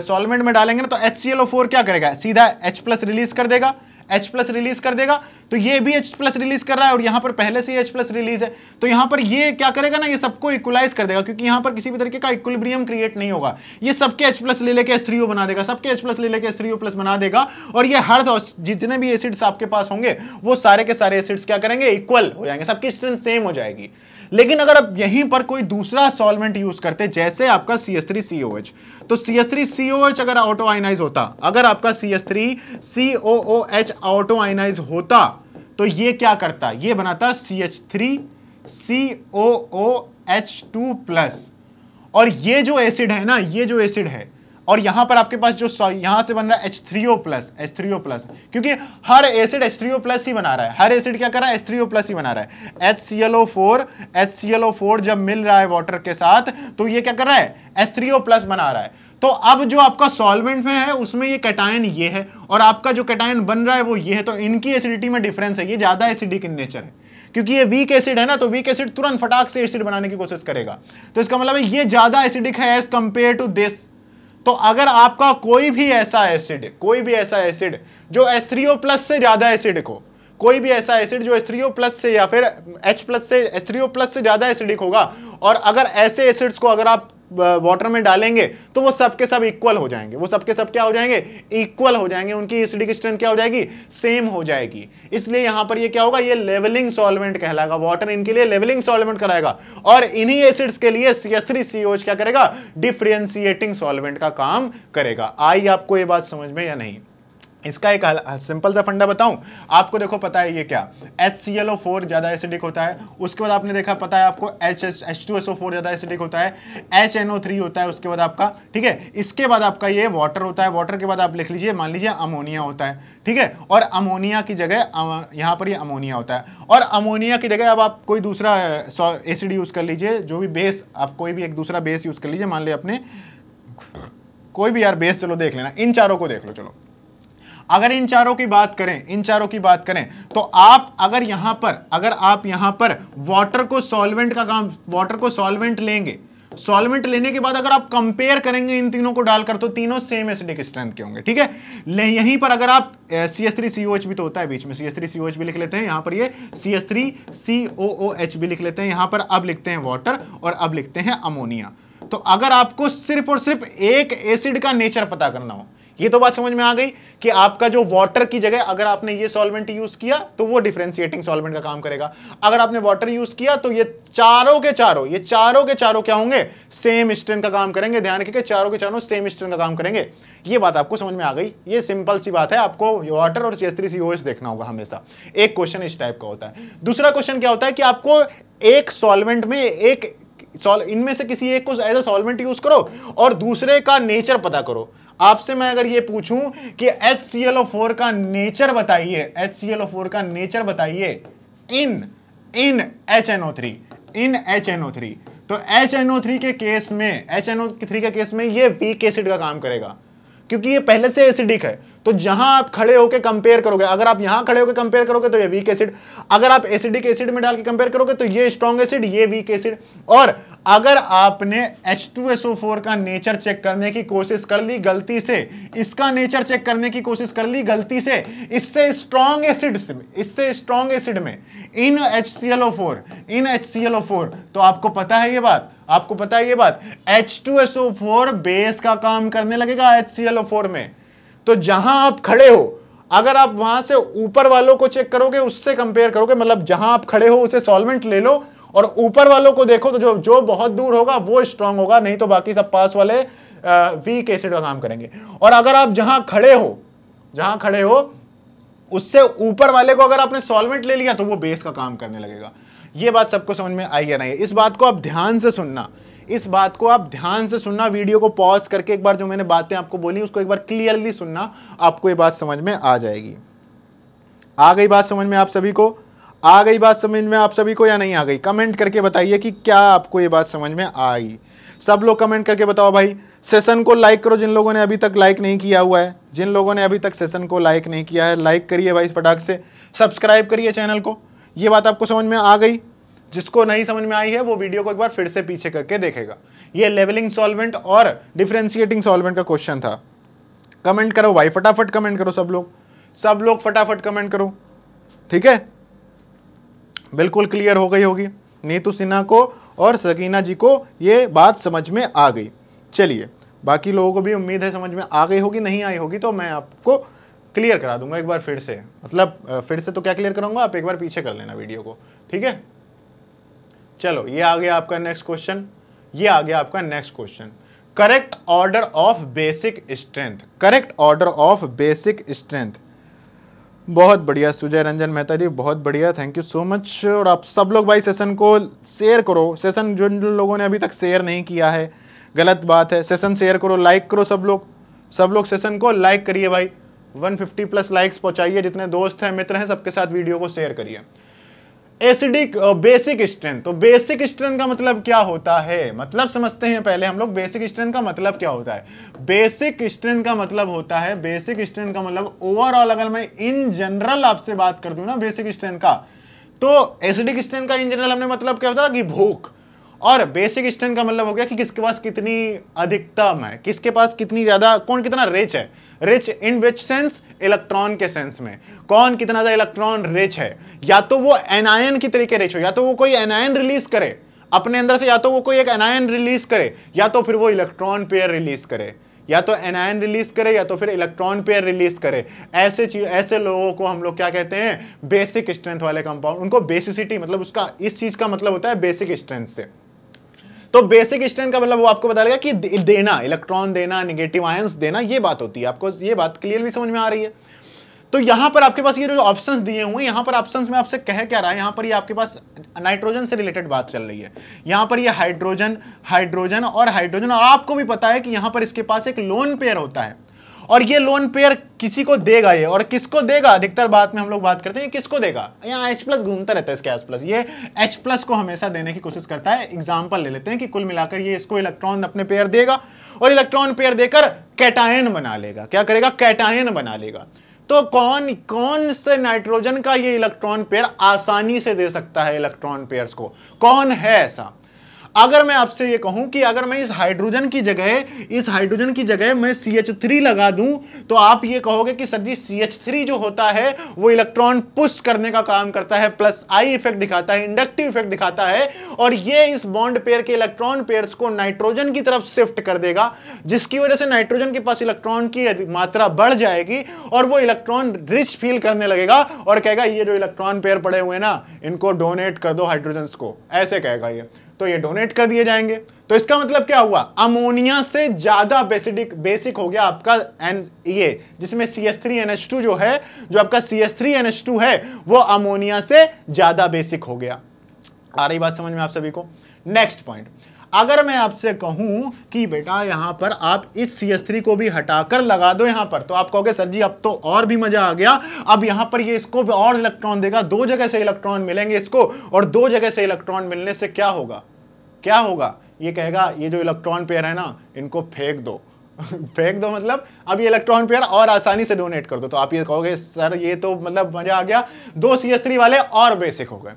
solvent में डालेंगे ना तो H C L O four क्या करेगा सीधा H प्लस रिलीज कर देगा एच प्लस रिलीज कर देगा तो ये भी एच प्लस रिलीज कर रहा है और यहां पर पहले से ही एच प्लस रिलीज है तो यहां पर ये क्या करेगा ना ये सबको इक्वलाइज कर देगा क्योंकि यहां पर किसी भी तरीके का इक्विलिब्रियम क्रिएट नहीं होगा ये सबके एच प्लस ले लेके एस बना देगा सबके एच प्लस ले लेके एस प्लस बना देगा और ये हर जितने भी एसिड्स आपके पास होंगे वो सारे के सारे एसिड्स क्या करेंगे इक्वल हो जाएंगे सबकी स्ट्रेंथ सेम हो जाएगी लेकिन अगर आप यहीं पर कोई दूसरा सॉल्वेंट यूज करते जैसे आपका C S three C O H तो C S three C O H अगर ऑटो आइनाइज होता अगर आपका C S three C O O H auto ionise होता तो ये क्या करता ये बनाता C H three C O O H two plus और ये जो एसिड है ना ये जो एसिड है और यहां पर आपके पास जो यहां से बन रहा है एच थ्री ओ प्लस क्योंकि हर एसिड एच थ्री ही बना रहा है हर एसिड क्या कर रहा है एच थ्री ही बना रहा है एच सी जब मिल रहा है वाटर के साथ तो ये क्या कर रहा है एच थ्री बना रहा है तो अब जो आपका सॉल्वेंट में है उसमें ये कैटायन ये है और आपका जो कैटायन बन रहा है वो ये है तो इनकी एसिडिटी में डिफरेंस है ये ज़्यादा एसिडिक इन नेचर है क्योंकि ये वीक एसिड है ना तो वीक एसिड तुरंत फटाक से एसिड बनाने की कोशिश करेगा तो इसका मतलब ये ज़्यादा एसिडिक है एज कंपेयर टू दिस तो अगर आपका कोई भी ऐसा एसिड कोई भी ऐसा एसिड जो एस्थ्रियो प्लस से ज़्यादा एसिड को कोई भी ऐसा एसिड जो एस्थ्रियो प्लस से या फिर एच प्लस से एस्थ्रियो प्लस से ज़्यादा एसिडिक होगा और अगर ऐसे एसिड्स को अगर आप वाटर में डालेंगे तो वो सबके सब इक्वल हो जाएंगे वो सबके सब क्या हो जाएंगे इक्वल हो जाएंगे उनकी एसिडिक स्ट्रेंथ क्या हो जाएगी सेम हो जाएगी इसलिए यहां पर ये क्या होगा ये लेवलिंग सॉल्वेंट कहलाएगा वाटर इनके लिए लेवलिंग सॉल्वेंट कराएगा और इन्हीं एसिड्स के लिए सी क्या करेगा डिफ्रेंसिएटिंग सॉल्वेंट का काम करेगा आई आपको ये बात समझ में या नहीं इसका एक सिंपल सा फंडा बताऊं आपको देखो पता है ये क्या H C L O four ज़्यादा एसिडिक होता है उसके बाद आपने देखा पता है आपको H H H two S O four ज़्यादा एसिडिक होता है एच एन ओ थ्री होता है उसके बाद आपका ठीक है इसके बाद आपका ये वाटर होता है वाटर के बाद आप लिख लीजिए मान लीजिए अमोनिया होता है ठीक है और अमोनिया की जगह यहाँ पर ये यह अमोनिया होता है और अमोनिया की जगह अब आप कोई दूसरा एसिड यूज़ कर लीजिए जो भी बेस आप कोई भी एक दूसरा बेस यूज़ कर लीजिए मान लीजिए अपने कोई भी यार बेस चलो देख लेना इन चारों को देख लो चलो अगर इन चारों की बात करें इन चारों की बात करें तो आप अगर यहां पर अगर आप यहां पर वाटर को सॉल्वेंट का काम वाटर को सॉल्वेंट लेंगे सॉल्वेंट लेने के बाद अगर आप कंपेयर करेंगे इन तीनों को डालकर तो तीनों सेम एसिडिक स्ट्रेंथ के होंगे ठीक है यहीं पर अगर आप C S three C H भी तो होता है बीच में C S three C H भी लिख लेते हैं यहां पर ये C S three C O O H भी लिख लेते हैं यहां पर अब लिखते हैं वाटर और अब लिखते हैं अमोनिया तो अगर आपको सिर्फ और सिर्फ एक एसिड का नेचर पता करना हो ये तो बात समझ में आ गई कि आपका जो वाटर की जगह अगर आपने ये सॉल्वेंट यूज किया तो वो डिफ्रेंसिएटिंग सॉल्वेंट का काम करेगा अगर आपने वाटर यूज किया तो ये चारों के चारों ये चारों के चारों क्या होंगे सेम स्ट्रेंथ का काम करेंगे ध्यान रखिए चारों के चारों सेम स्ट्रेंथ का काम करेंगे ये बात आपको समझ में आ गई ये सिंपल सी बात है आपको वाटर और चेस्त्री सी देखना होगा हमेशा एक क्वेश्चन इस टाइप का होता है दूसरा क्वेश्चन क्या होता है कि आपको एक सॉल्वेंट में एक इनमें से किसी एक को एज अ सॉल्वेंट यूज करो और दूसरे का नेचर पता करो आपसे मैं अगर ये पूछूं कि HClO4 का नेचर बताइए HClO4 का नेचर बताइए इन इन HNO3 इन HNO3 तो HNO3 के केस में HNO3 के केस में ये वीक एसिड का काम करेगा क्योंकि ये पहले से एसिडिक है तो जहां आप खड़े होकर कंपेयर करोगे अगर आप यहां खड़े होकर कंपेयर करोगे तो ये वीक एसिड अगर आप एसिडिक एसिड में डाल के कंपेयर करोगे तो ये स्ट्रॉन्ग एसिड ये वीक एसिड और अगर आपने H2SO4 का नेचर चेक करने की कोशिश कर ली गलती से इसका नेचर चेक करने की कोशिश कर ली गलती से इससे स्ट्रॉन्ग एसिड इससे स्ट्रॉन्ग एसिड में इन HClO4 इन HClO4 तो आपको पता है ये बात आपको पता है ये बात H2SO4 बेस का काम करने लगेगा HClO4 में तो जहां आप खड़े हो अगर आप वहां से ऊपर वालों को चेक करोगे उससे कंपेयर करोगे मतलब जहां आप खड़े हो उसे सॉल्वेंट ले लो और ऊपर वालों को देखो तो जो जो बहुत दूर होगा वो स्ट्रांग होगा नहीं तो बाकी सब पास वाले वीक एसिड का काम करेंगे और अगर आप जहां खड़े हो जहां खड़े हो उससे ऊपर वाले को अगर आपने सॉल्वेंट ले लिया तो वो बेस का काम करने लगेगा ये बात सबको समझ में आई या नहीं इस बात को आप ध्यान से सुनना इस बात को आप ध्यान से सुनना वीडियो को पॉज करके एक बार जो मैंने बातें आपको बोली उसको एक बार क्लियरली सुनना आपको ये बात समझ में आ जाएगी आ गई बात समझ में आप सभी को आ गई बात समझ में आप सभी को या नहीं आ गई कमेंट करके बताइए कि क्या आपको ये बात समझ में आई सब लोग कमेंट करके बताओ भाई सेशन को लाइक करो जिन लोगों ने अभी तक लाइक नहीं किया हुआ है जिन लोगों ने अभी तक सेशन को लाइक नहीं किया है लाइक करिए भाई फटाक से सब्सक्राइब करिए चैनल को ये बात आपको समझ में आ गई जिसको नहीं समझ में आई है वो वीडियो को एक बार फिर से पीछे करके देखेगा ये लेवलिंग सॉल्वेंट और डिफ्रेंशिएटिंग सॉल्वेंट का क्वेश्चन था कमेंट करो भाई फटाफट कमेंट करो सब लोग सब लोग फटाफट कमेंट करो ठीक है बिल्कुल क्लियर हो गई होगी नीतू सिन्हा को और सकीना जी को ये बात समझ में आ गई चलिए बाकी लोगों को भी उम्मीद है समझ में आ गई होगी नहीं आई होगी तो मैं आपको क्लियर करा दूंगा एक बार फिर से मतलब फिर से तो क्या क्लियर करूंगा आप एक बार पीछे कर लेना वीडियो को ठीक है चलो ये आ गया आपका नेक्स्ट क्वेश्चन ये आ गया आपका next question correct order of basic strength correct order of basic strength बहुत बढ़िया सुजय रंजन मेहता जी बहुत बढ़िया थैंक यू सो मच और आप सब लोग भाई सेशन को शेयर करो सेशन जो लोगों ने अभी तक शेयर नहीं किया है गलत बात है सेशन शेयर करो लाइक करो सब लोग सब लोग सेशन को लाइक करिए भाई 150 प्लस लाइक्स पहुंचाइए जितने दोस्त हैं मित्र हैं सबके साथ वीडियो को शेयर करिए एसिडिक बेसिक स्ट्रेंथ तो बेसिक स्ट्रेंथ का मतलब क्या होता है मतलब समझते हैं पहले हम लोग बेसिक स्ट्रेंथ का मतलब क्या होता है बेसिक स्ट्रेंथ का मतलब होता है बेसिक स्ट्रेंथ का मतलब ओवरऑल अगर मैं इन जनरल आपसे बात कर दू ना बेसिक स्ट्रेंथ का तो एसिडिक स्ट्रेंथ का इन जनरल हमने मतलब क्या होता है कि भूख और बेसिक स्ट्रेंथ का मतलब हो गया कि किसके पास कितनी अधिकतम है किसके पास कितनी ज़्यादा कौन कितना रिच है rich in which sense electron के सेंस में कौन कितना ज़्यादा इलेक्ट्रॉन रिच है या तो वो एनायन की तरीके रिच हो या तो वो कोई एनायन रिलीज करे अपने अंदर से या तो वो कोई एक एनायन रिलीज करे या तो फिर वो इलेक्ट्रॉन पेयर रिलीज करे या तो एनायन रिलीज करे या तो फिर इलेक्ट्रॉन पेयर रिलीज करे ऐसे चीज ऐसे लोगों को हम लोग क्या कहते हैं बेसिक स्ट्रेंथ वाले कंपाउंड उनको बेसिसिटी मतलब उसका इस चीज का मतलब होता है बेसिक स्ट्रेंथ से तो बेसिक स्ट्रेंथ का मतलब वो आपको बता देगा कि देना इलेक्ट्रॉन देना निगेटिव आयंस देना ये बात होती है आपको ये बात क्लियरली समझ में आ रही है तो यहां पर आपके पास ये जो ऑप्शन दिए हुए हैं पर ऑप्शन में आपसे कह क्या रहा है यहां पर ये आपके पास नाइट्रोजन से रिलेटेड बात चल रही है यहां पर ये हाइड्रोजन हाइड्रोजन और हाइड्रोजन और आपको भी पता है कि यहां पर इसके पास एक लोन पेयर होता है और ये लोन पेयर किसी को देगा ये और किसको देगा अधिकतर बात में हम लोग बात करते हैं किसको देगा यहाँ एच प्लस घूमता रहता है इसके एच प्लस ये एच प्लस को हमेशा देने की कोशिश करता है एग्जाम्पल ले लेते हैं कि कुल मिलाकर ये इसको इलेक्ट्रॉन अपने पेयर देगा और इलेक्ट्रॉन पेयर देकर कैटायन बना लेगा क्या करेगा कैटायन बना लेगा तो कौन कौन से नाइट्रोजन का ये इलेक्ट्रॉन पेयर आसानी से दे सकता है इलेक्ट्रॉन पेयर्स को कौन है ऐसा अगर मैं आपसे ये कहूं कि अगर मैं इस हाइड्रोजन की जगह इस हाइड्रोजन की जगह मैं सी एच थ्री लगा दूं तो आप ये कहोगे कि sir ji C H three जो होता है वो इलेक्ट्रॉन पुश करने का काम करता है प्लस आई इफेक्ट दिखाता है इंडक्टिव इफेक्ट दिखाता है और ये इस बॉन्ड पेयर के इलेक्ट्रॉन पेयर को नाइट्रोजन की तरफ शिफ्ट कर देगा जिसकी वजह से नाइट्रोजन के पास इलेक्ट्रॉन की मात्रा बढ़ जाएगी और वो इलेक्ट्रॉन रिच फील करने लगेगा और कहेगा ये जो इलेक्ट्रॉन पेयर पड़े हुए ना इनको डोनेट कर दो हाइड्रोजन को ऐसे कहेगा ये तो ये डोनेट कर दिए जाएंगे तो इसका मतलब क्या हुआ अमोनिया से ज़्यादा बेसिडिक बेसिक हो गया आपका एन ये जिसमें C S three N H two जो है जो आपका C S three N H two है वो अमोनिया से ज़्यादा बेसिक हो गया आ रही बात समझ में आप सभी को नेक्स्ट पॉइंट अगर मैं आपसे कहूं कि बेटा यहां पर आप इस सी को भी हटाकर लगा दो यहां पर तो आप कहोगे सर जी अब तो और भी मजा आ गया अब यहां पर ये इसको और इलेक्ट्रॉन देगा दो जगह से इलेक्ट्रॉन मिलेंगे इसको और दो जगह से इलेक्ट्रॉन मिलने से क्या होगा क्या होगा ये कहेगा ये जो इलेक्ट्रॉन पेयर है ना इनको फेंक दो फेंक दो मतलब अब ये इलेक्ट्रॉन पेयर और आसानी से डोनेट कर दो तो आप ये कहोगे सर ये तो मतलब मजा आ गया दो सी वाले और बेसिक हो गए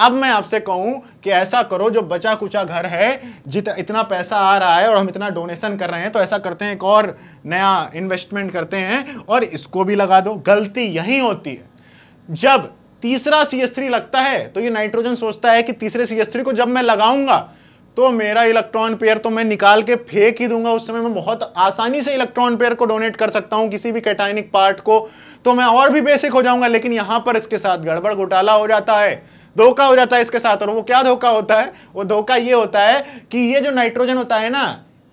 अब मैं आपसे कहूं कि ऐसा करो जो बचा कुचा घर है जित इतना पैसा आ रहा है और हम इतना डोनेशन कर रहे हैं तो ऐसा करते हैं एक और नया इन्वेस्टमेंट करते हैं और इसको भी लगा दो गलती यही होती है जब तीसरा सी लगता है तो ये नाइट्रोजन सोचता है कि तीसरे सी को जब मैं लगाऊंगा तो मेरा इलेक्ट्रॉन पेयर तो मैं निकाल के फेंक ही दूंगा उस समय मैं बहुत आसानी से इलेक्ट्रॉन पेयर को डोनेट कर सकता हूं किसी भी कैटाइनिक पार्ट को तो मैं और भी बेसिक हो जाऊंगा लेकिन यहां पर इसके साथ गड़बड़ घोटाला हो जाता है धोखा हो जाता है इसके साथ और वो क्या धोखा होता है वो धोखा ये होता है कि ये जो नाइट्रोजन होता है ना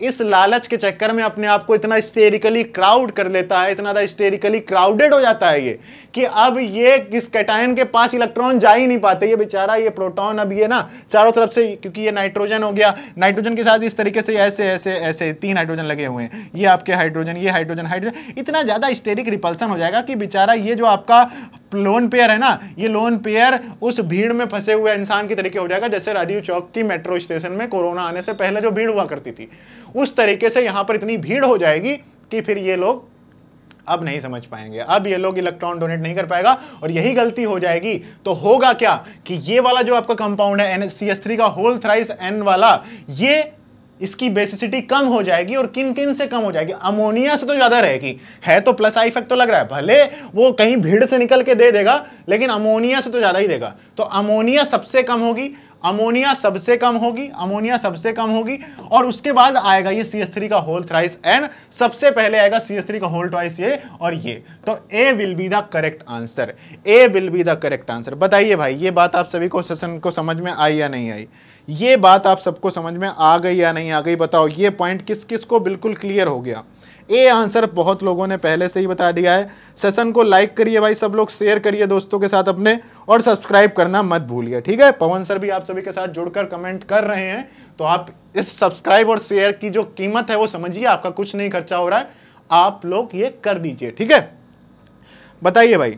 इस लालच के चक्कर में अपने आप को इतना स्टेरिकली क्राउड कर लेता है इतना स्टेरिकली क्राउडेड हो जाता है ये कि अब ये किस कैटायन के पास इलेक्ट्रॉन जा ही नहीं पाते ये बेचारा ये प्रोटॉन अब ये ना चारों तरफ से क्योंकि ये नाइट्रोजन हो गया नाइट्रोजन के साथ इस तरीके से ऐसे ऐसे ऐसे तीन हाइड्रोजन लगे हुए हैं ये आपके हाइड्रोजन ये हाइड्रोजन हाइड्रोजन इतना ज़्यादा स्टेरिक रिपल्सन हो जाएगा कि बेचारा ये जो आपका लोन पेयर है ना ये लोन पेयर उस भीड़ में फंसे हुए इंसान की तरीके हो जाएगा जैसे राजीव चौक की मेट्रो स्टेशन में कोरोना आने से पहले जो भीड़ हुआ करती थी उस तरीके से यहां पर इतनी भीड़ हो जाएगी कि फिर ये लोग अब नहीं समझ पाएंगे अब ये लोग इलेक्ट्रॉन डोनेट नहीं कर पाएगा और यही गलती हो जाएगी तो होगा क्या कि ये वाला जो आपका कंपाउंड है एन सी एस थ्री का होल थ्राइस एन वाला ये इसकी बेसिसिटी कम हो जाएगी और किन किन से कम हो जाएगी अमोनिया से तो ज़्यादा रहेगी है तो प्लस आई इफेक्ट तो लग रहा है भले वो कहीं भीड़ से निकल के दे देगा लेकिन अमोनिया से तो ज़्यादा ही देगा तो अमोनिया सबसे कम होगी अमोनिया सबसे कम होगी अमोनिया सबसे कम होगी और उसके बाद आएगा ये सी एस थ्री का होल थ्राइस एन सबसे पहले आएगा सी एस थ्री का होल ट्राइस ये और ये तो A will be the correct answer A will be the correct answer बताइए भाई ये बात आप सभी को सेशन को समझ में आई या नहीं आई ये बात आप सबको समझ में आ गई या नहीं आ गई बताओ ये पॉइंट किस किस को बिल्कुल क्लियर हो गया ए आंसर बहुत लोगों ने पहले से ही बता दिया है सेशन को लाइक करिए भाई सब लोग शेयर करिए दोस्तों के साथ अपने और सब्सक्राइब करना मत भूलिए ठीक है पवन सर भी आप सभी के साथ जुड़कर कमेंट कर रहे हैं तो आप इस सब्सक्राइब और शेयर की जो कीमत है वो समझिए आपका कुछ नहीं खर्चा हो रहा है आप लोग ये कर दीजिए ठीक है बताइए भाई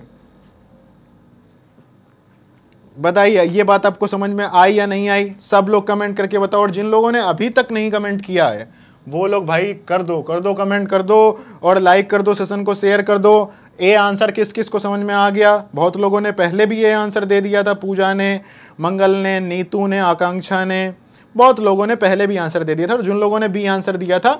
बताइए ये बात आपको समझ में आई या नहीं आई सब लोग कमेंट करके बताओ और जिन लोगों ने अभी तक नहीं कमेंट किया है वो लोग भाई कर दो कर दो कमेंट कर दो और लाइक कर दो सेशन को शेयर कर दो ए आंसर किस किस को समझ में आ गया बहुत लोगों ने पहले भी ये आंसर दे दिया था पूजा ने मंगल ने नीतू ने आकांक्षा ने बहुत लोगों ने पहले भी आंसर दे दिया था और जिन लोगों ने बी आंसर दिया था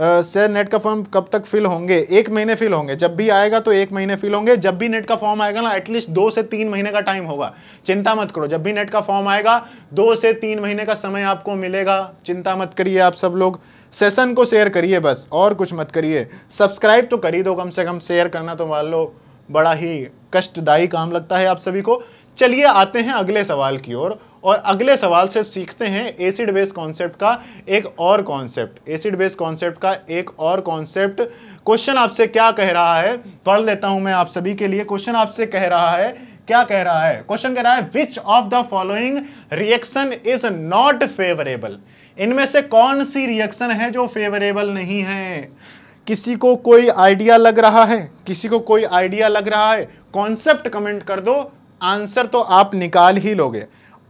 सर नेट का फॉर्म कब तक फिल होंगे एक महीने फिल होंगे जब भी आएगा तो एक महीने फिल होंगे जब भी नेट का फॉर्म आएगा ना एटलीस्ट दो से तीन महीने का टाइम होगा चिंता मत करो जब भी नेट का फॉर्म आएगा दो से तीन महीने का समय आपको मिलेगा चिंता मत करिए आप सब लोग सेशन को शेयर करिए बस और कुछ मत करिए सब्सक्राइब तो कर ही दो कम से कम शेयर करना तो मान लो बड़ा ही कष्टदायी काम लगता है आप सभी को चलिए आते हैं अगले सवाल की ओर और, और अगले सवाल से सीखते हैं एसिड बेस कॉन्सेप्ट का एक और कॉन्सेप्ट एसिड बेस कॉन्सेप्ट का एक और कॉन्सेप्ट क्वेश्चन आपसे क्या कह रहा है पढ़ लेता हूं मैं आप सभी के लिए क्वेश्चन आपसे कह रहा है क्या कह रहा है क्वेश्चन कह रहा है which of the following reaction is not favourable इनमें से कौन सी रिएक्शन है जो फेवरेबल नहीं है किसी को कोई आइडिया लग रहा है किसी को कोई आइडिया लग रहा है कॉन्सेप्ट कमेंट कर दो आंसर तो आप निकाल ही लोगे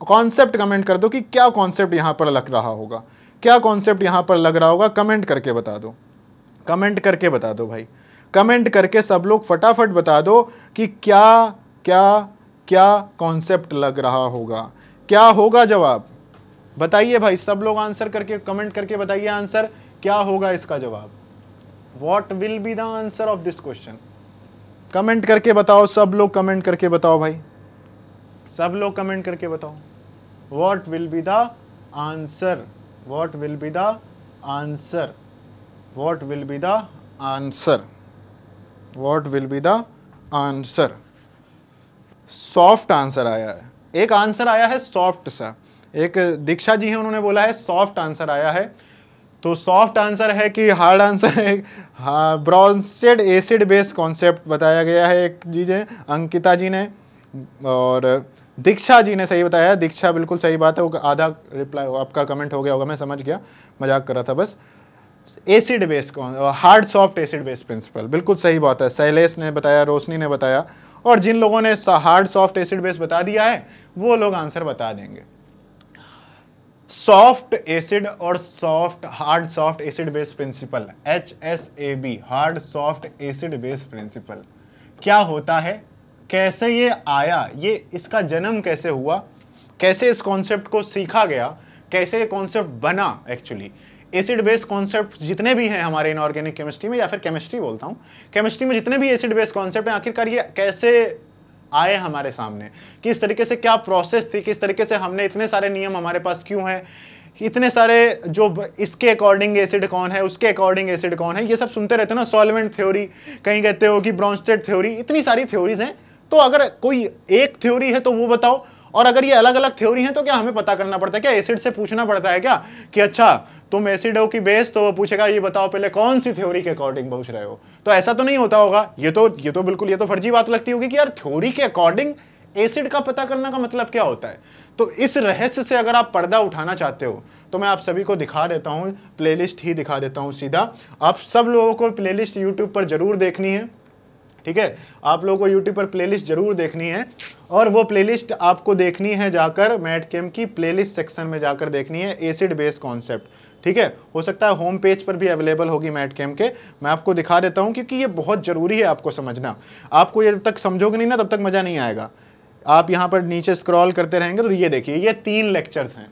कॉन्सेप्ट कमेंट कर दो कि क्या कॉन्सेप्ट यहां पर लग रहा होगा क्या कॉन्सेप्ट यहां पर लग रहा होगा कमेंट करके बता दो कमेंट करके बता दो भाई कमेंट करके सब लोग फटाफट बता दो कि क्या क्या क्या कॉन्सेप्ट लग रहा होगा क्या होगा जवाब बताइए भाई सब लोग आंसर करके कमेंट करके बताइए आंसर क्या होगा इसका जवाब what will be the answer of this question comment करके बताओ सब लोग कमेंट करके बताओ भाई सब लोग कमेंट करके बताओ what will be the answer what will be the answer what will be the answer what will be the answer soft answer आया है एक आंसर आया है सॉफ्ट सा एक दीक्षा जी हैं उन्होंने बोला है सॉफ्ट आंसर आया है तो सॉफ्ट आंसर है कि हार्ड आंसर है हाँ ब्रॉन्सेड एसिड बेस कॉन्सेप्ट बताया गया है एक चीज़ है अंकिता जी ने और दीक्षा जी ने सही बताया दीक्षा बिल्कुल सही बात है वो आधा रिप्लाई आपका कमेंट हो गया होगा मैं समझ गया मजाक कर रहा था बस एसिड बेस कौन hard soft acid base principle बिल्कुल सही बात है शैलेश ने बताया रोशनी ने बताया और जिन लोगों ने हार्ड सॉफ्ट एसिड बेस बता दिया है वो लोग आंसर बता देंगे सॉफ्ट एसिड और soft hard soft acid base principle H S A B hard soft acid base principle क्या होता है कैसे ये आया ये इसका जन्म कैसे हुआ कैसे इस कॉन्सेप्ट को सीखा गया कैसे ये कॉन्सेप्ट बना एक्चुअली एसिड बेस कॉन्सेप्ट जितने भी हैं हमारे इनऑर्गेनिक केमिस्ट्री में या फिर केमिस्ट्री बोलता हूँ केमिस्ट्री में जितने भी एसिड बेस कॉन्सेप्ट हैं आखिरकार ये कैसे आए हमारे सामने किस तरीके से क्या प्रोसेस थी किस तरीके से हमने इतने सारे नियम हमारे पास क्यों हैं इतने सारे जो इसके अकॉर्डिंग एसिड कौन है उसके अकॉर्डिंग एसिड कौन है ये सब सुनते रहते हो ना सॉल्वेंट थ्योरी कहीं कहते हो कि ब्रॉन्स्टेड थ्योरी इतनी सारी थ्योरीज हैं तो अगर कोई एक थ्योरी है तो वो बताओ और अगर ये अलग अलग थ्योरी है तो क्या हमें पता करना पड़ता है क्या एसिड से पूछना पड़ता है क्या कि अच्छा तुम एसिड हो कि बेस तो वो पूछेगा ये बताओ पहले कौन सी थ्योरी के अकॉर्डिंग पूछ रहे हो तो ऐसा तो नहीं होता होगा ये तो ये तो बिल्कुल ये तो फर्जी बात लगती होगी कि यार थ्योरी के अकॉर्डिंग एसिड का पता करना का मतलब क्या होता है तो इस रहस्य से अगर आप पर्दा उठाना चाहते हो तो मैं आप सभी को दिखा देता हूँ प्लेलिस्ट ही दिखा देता हूँ सीधा आप सब लोगों को प्लेलिस्ट यूट्यूब पर जरूर देखनी है ठीक है आप लोगों को यूट्यूब पर प्लेलिस्ट जरूर देखनी है और वो प्लेलिस्ट आपको देखनी है जाकर मैट केम की प्लेलिस्ट सेक्शन में जाकर देखनी है एसिड बेस कॉन्सेप्ट ठीक है हो सकता है होम पेज पर भी अवेलेबल होगी मैट केम के मैं आपको दिखा देता हूँ क्योंकि ये बहुत ज़रूरी है आपको समझना आपको ये जब तक समझोगे नहीं ना तब तक मज़ा नहीं आएगा आप यहाँ पर नीचे स्क्रॉल करते रहेंगे तो ये देखिए ये तीन लेक्चर्स हैं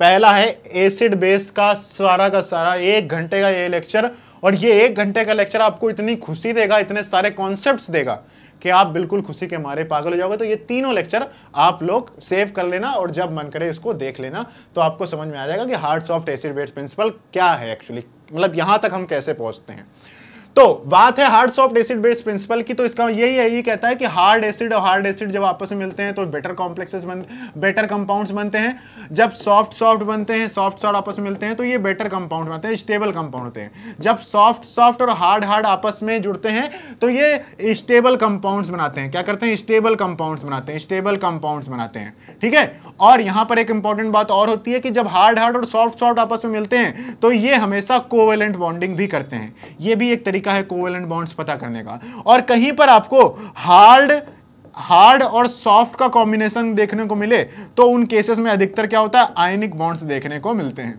पहला है एसिड बेस का सारा का सारा एक घंटे का ये लेक्चर और ये एक घंटे का लेक्चर आपको इतनी खुशी देगा इतने सारे कॉन्सेप्ट देगा कि आप बिल्कुल खुशी के मारे पागल हो जाओगे तो ये तीनों लेक्चर आप लोग सेव कर लेना और जब मन करे इसको देख लेना तो आपको समझ में आ जाएगा कि hard soft acid base principle क्या है एक्चुअली मतलब यहां तक हम कैसे पहुंचते हैं तो बात है hard soft acid base principle की तो इसका यही है ये कहता है कि हार्ड एसिड और हार्ड एसिड जब आपस में मिलते हैं तो बेटर कॉम्प्लेक्सेस बन बेटर कंपाउंड्स बनते हैं जब सॉफ्ट सॉफ्ट बनते हैं सॉफ्ट सॉफ्ट आपस में मिलते हैं तो ये बेटर कंपाउंड बनते हैं स्टेबल कंपाउंड होते हैं जब सॉफ्ट सॉफ्ट और हार्ड हार्ड आपस में जुड़ते हैं तो ये स्टेबल कंपाउंड्स बनाते हैं क्या करते हैं स्टेबल कंपाउंड्स बनाते हैं स्टेबल कंपाउंड्स बनाते हैं ठीक है और यहां पर एक इंपॉर्टेंट बात और होती है कि जब हार्ड हार्ड और सॉफ्ट सॉफ्ट आपस में मिलते हैं तो ये हमेशा कोवेलेंट बॉन्डिंग भी करते हैं ये भी एक तरीका तरीका है कोवेलेंट बॉन्ड्स पता करने का और कहीं पर आपको हार्ड हार्ड और सॉफ्ट का कॉम्बिनेशन देखने को मिले तो उन केसेस में अधिकतर क्या होता है आयनिक बॉन्ड्स देखने को मिलते हैं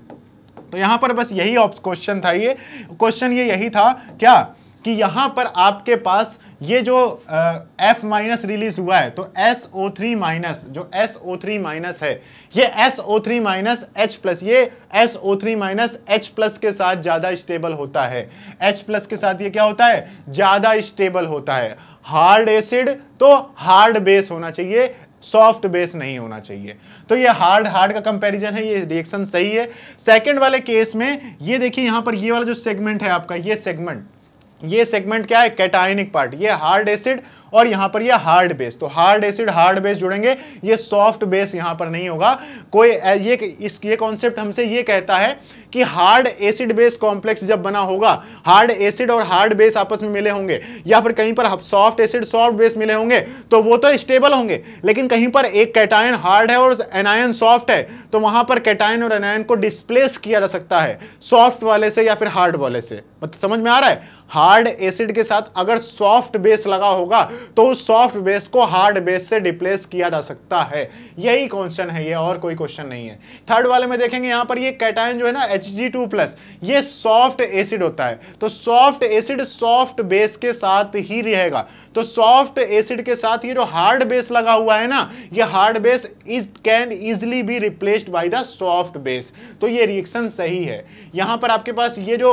तो यहां पर बस यही क्वेश्चन था ये क्वेश्चन ये यही था क्या कि यहां पर आपके पास ये जो एफ माइनस रिलीज हुआ है तो एस ओ थ्री माइनस जो एस ओ थ्री माइनस है ये S O three minus H plus ये S O three minus H plus के साथ ज़्यादा स्टेबल होता है एच प्लस के साथ ये क्या होता है ज़्यादा स्टेबल होता है हार्ड एसिड तो हार्ड बेस होना चाहिए सॉफ्ट बेस नहीं होना चाहिए तो ये हार्ड हार्ड का कंपैरिजन है ये रिएक्शन सही है सेकंड वाले केस में ये देखिए यहां पर ये वाला जो सेगमेंट है आपका ये सेगमेंट ये सेगमेंट क्या है कैटाइनिक पार्ट ये हार्ड एसिड और यहां पर ये हार्ड बेस तो हार्ड एसिड हार्ड बेस जुड़ेंगे ये सॉफ्ट बेस यहां पर नहीं होगा कोई ये इस ये कॉन्सेप्ट हमसे ये कहता है कि हार्ड एसिड बेस कॉम्प्लेक्स जब बना होगा हार्ड एसिड और हार्ड बेस आपस में मिले होंगे या फिर कहीं पर सॉफ्ट एसिड सॉफ्ट बेस मिले होंगे तो वो तो स्टेबल होंगे लेकिन कहीं पर एक कैटायन हार्ड है और एनायन सॉफ्ट है तो वहां पर कैटायन और एनायन को डिस्प्लेस किया जा सकता है सॉफ्ट वाले से या फिर हार्ड वाले से मतलब समझ में आ रहा है हार्ड एसिड के साथ अगर सॉफ्ट बेस लगा होगा तो उस सॉफ्ट बेस को हार्ड बेस से रिप्लेस किया जा सकता है यही क्वेश्चन है ये और कोई क्वेश्चन नहीं है थर्ड वाले में देखेंगे यहां पर ये कैटाइन जो है ना एच जी टू प्लस ये सॉफ्ट एसिड होता है तो सॉफ्ट एसिड सॉफ्ट बेस के साथ ही रहेगा तो सॉफ्ट एसिड के साथ ये जो हार्ड बेस लगा हुआ है ना ये hard base is can easily be replaced by the soft base तो ये रिएक्शन सही है यहां पर आपके पास ये जो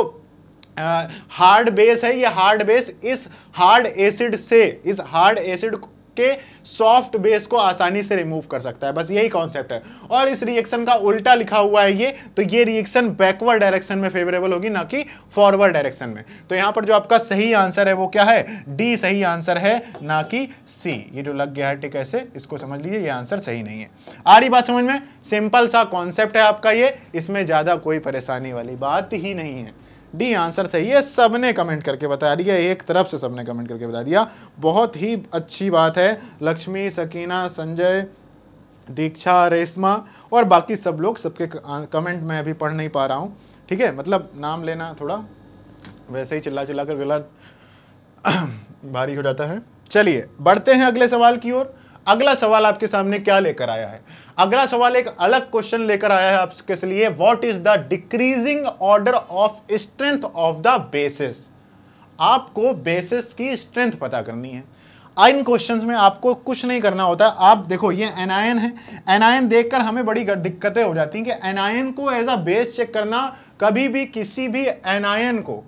हार्ड बेस है ये हार्ड बेस इस हार्ड एसिड से इस हार्ड एसिड के सॉफ्ट बेस को आसानी से रिमूव कर सकता है बस यही कॉन्सेप्ट है और इस रिएक्शन का उल्टा लिखा हुआ है ये तो ये रिएक्शन बैकवर्ड डायरेक्शन में फेवरेबल होगी ना कि फॉरवर्ड डायरेक्शन में तो यहाँ पर जो आपका सही आंसर है वो क्या है डी सही आंसर है ना कि सी ये जो लग गया है टिक ऐसे इसको समझ लीजिए ये आंसर सही नहीं है आ रही बात समझ में सिंपल सा कॉन्सेप्ट है आपका ये इसमें ज़्यादा कोई परेशानी वाली बात ही नहीं है डी आंसर सही है सबने कमेंट करके बता दिया एक तरफ से सबने कमेंट करके बता दिया बहुत ही अच्छी बात है लक्ष्मी सकीना संजय दीक्षा रेशमा और बाकी सब लोग सबके कमेंट मैं अभी पढ़ नहीं पा रहा हूँ ठीक है मतलब नाम लेना थोड़ा वैसे ही चिल्ला चिल्ला कर गला भारी हो जाता है चलिए बढ़ते हैं अगले सवाल की ओर अगला सवाल आपके सामने क्या लेकर आया है अगला सवाल एक अलग क्वेश्चन लेकर आया है आपके लिए what is the decreasing order of strength of the bases आपको बेसिस की स्ट्रेंथ पता करनी है इन क्वेश्चंस में आपको कुछ नहीं करना होता आप देखो ये एनायन है एनायन देखकर हमें बड़ी दिक्कतें हो जाती हैं कि एनायन को एज अ बेस चेक करना कभी भी किसी भी एनायन को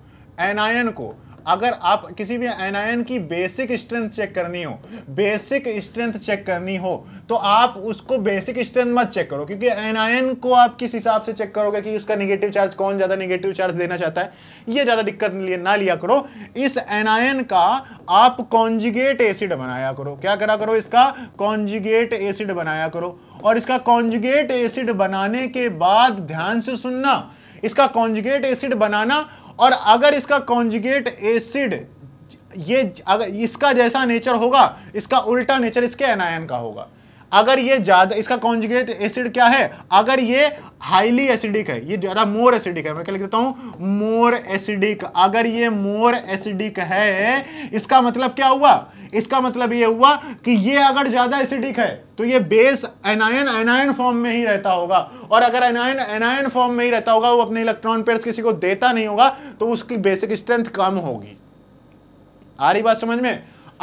एनायन को अगर आप किसी भी एनआईएन की बेसिक स्ट्रेंथ चेक करनी हो बेसिक स्ट्रेंथ चेक करनी हो तो आप उसको बेसिक स्ट्रेंथ मत चेक करो क्योंकि एनआईएन को आप किस हिसाब से चेक करोगे कि उसका निगेटिव चार्ज कौन ज़्यादा निगेटिव चार्ज देना चाहता है यह ज़्यादा दिक्कत ना लिया करो इस एनआईएन का आप कॉन्जिगेट एसिड बनाया करो क्या करा करो इसका कॉन्जिगेट एसिड बनाया करो और इसका कॉन्जुगेट एसिड बनाने के बाद ध्यान से सुनना इसका कॉन्जुगेट एसिड बनाना और अगर इसका कॉन्जुगेट एसिड ये अगर इसका जैसा नेचर होगा इसका उल्टा नेचर इसके एनायन का होगा अगर ये ज्यादा इसका कॉन्जुगेट एसिड क्या है अगर ये हाईली एसिडिक है ये ज्यादा मोर एसिडिक है मैं क्या लिख देता हूं मोर एसिडिक अगर ये मोर एसिडिक है इसका मतलब क्या हुआ इसका मतलब ये हुआ कि ये अगर ज्यादा एसिडिक है तो ये बेस एनायन एनायन फॉर्म में ही रहता होगा और अगर एनायन एनायन फॉर्म में ही रहता होगा वो अपने इलेक्ट्रॉन पेयर किसी को देता नहीं होगा तो उसकी बेसिक स्ट्रेंथ कम होगी आ रही बात समझ में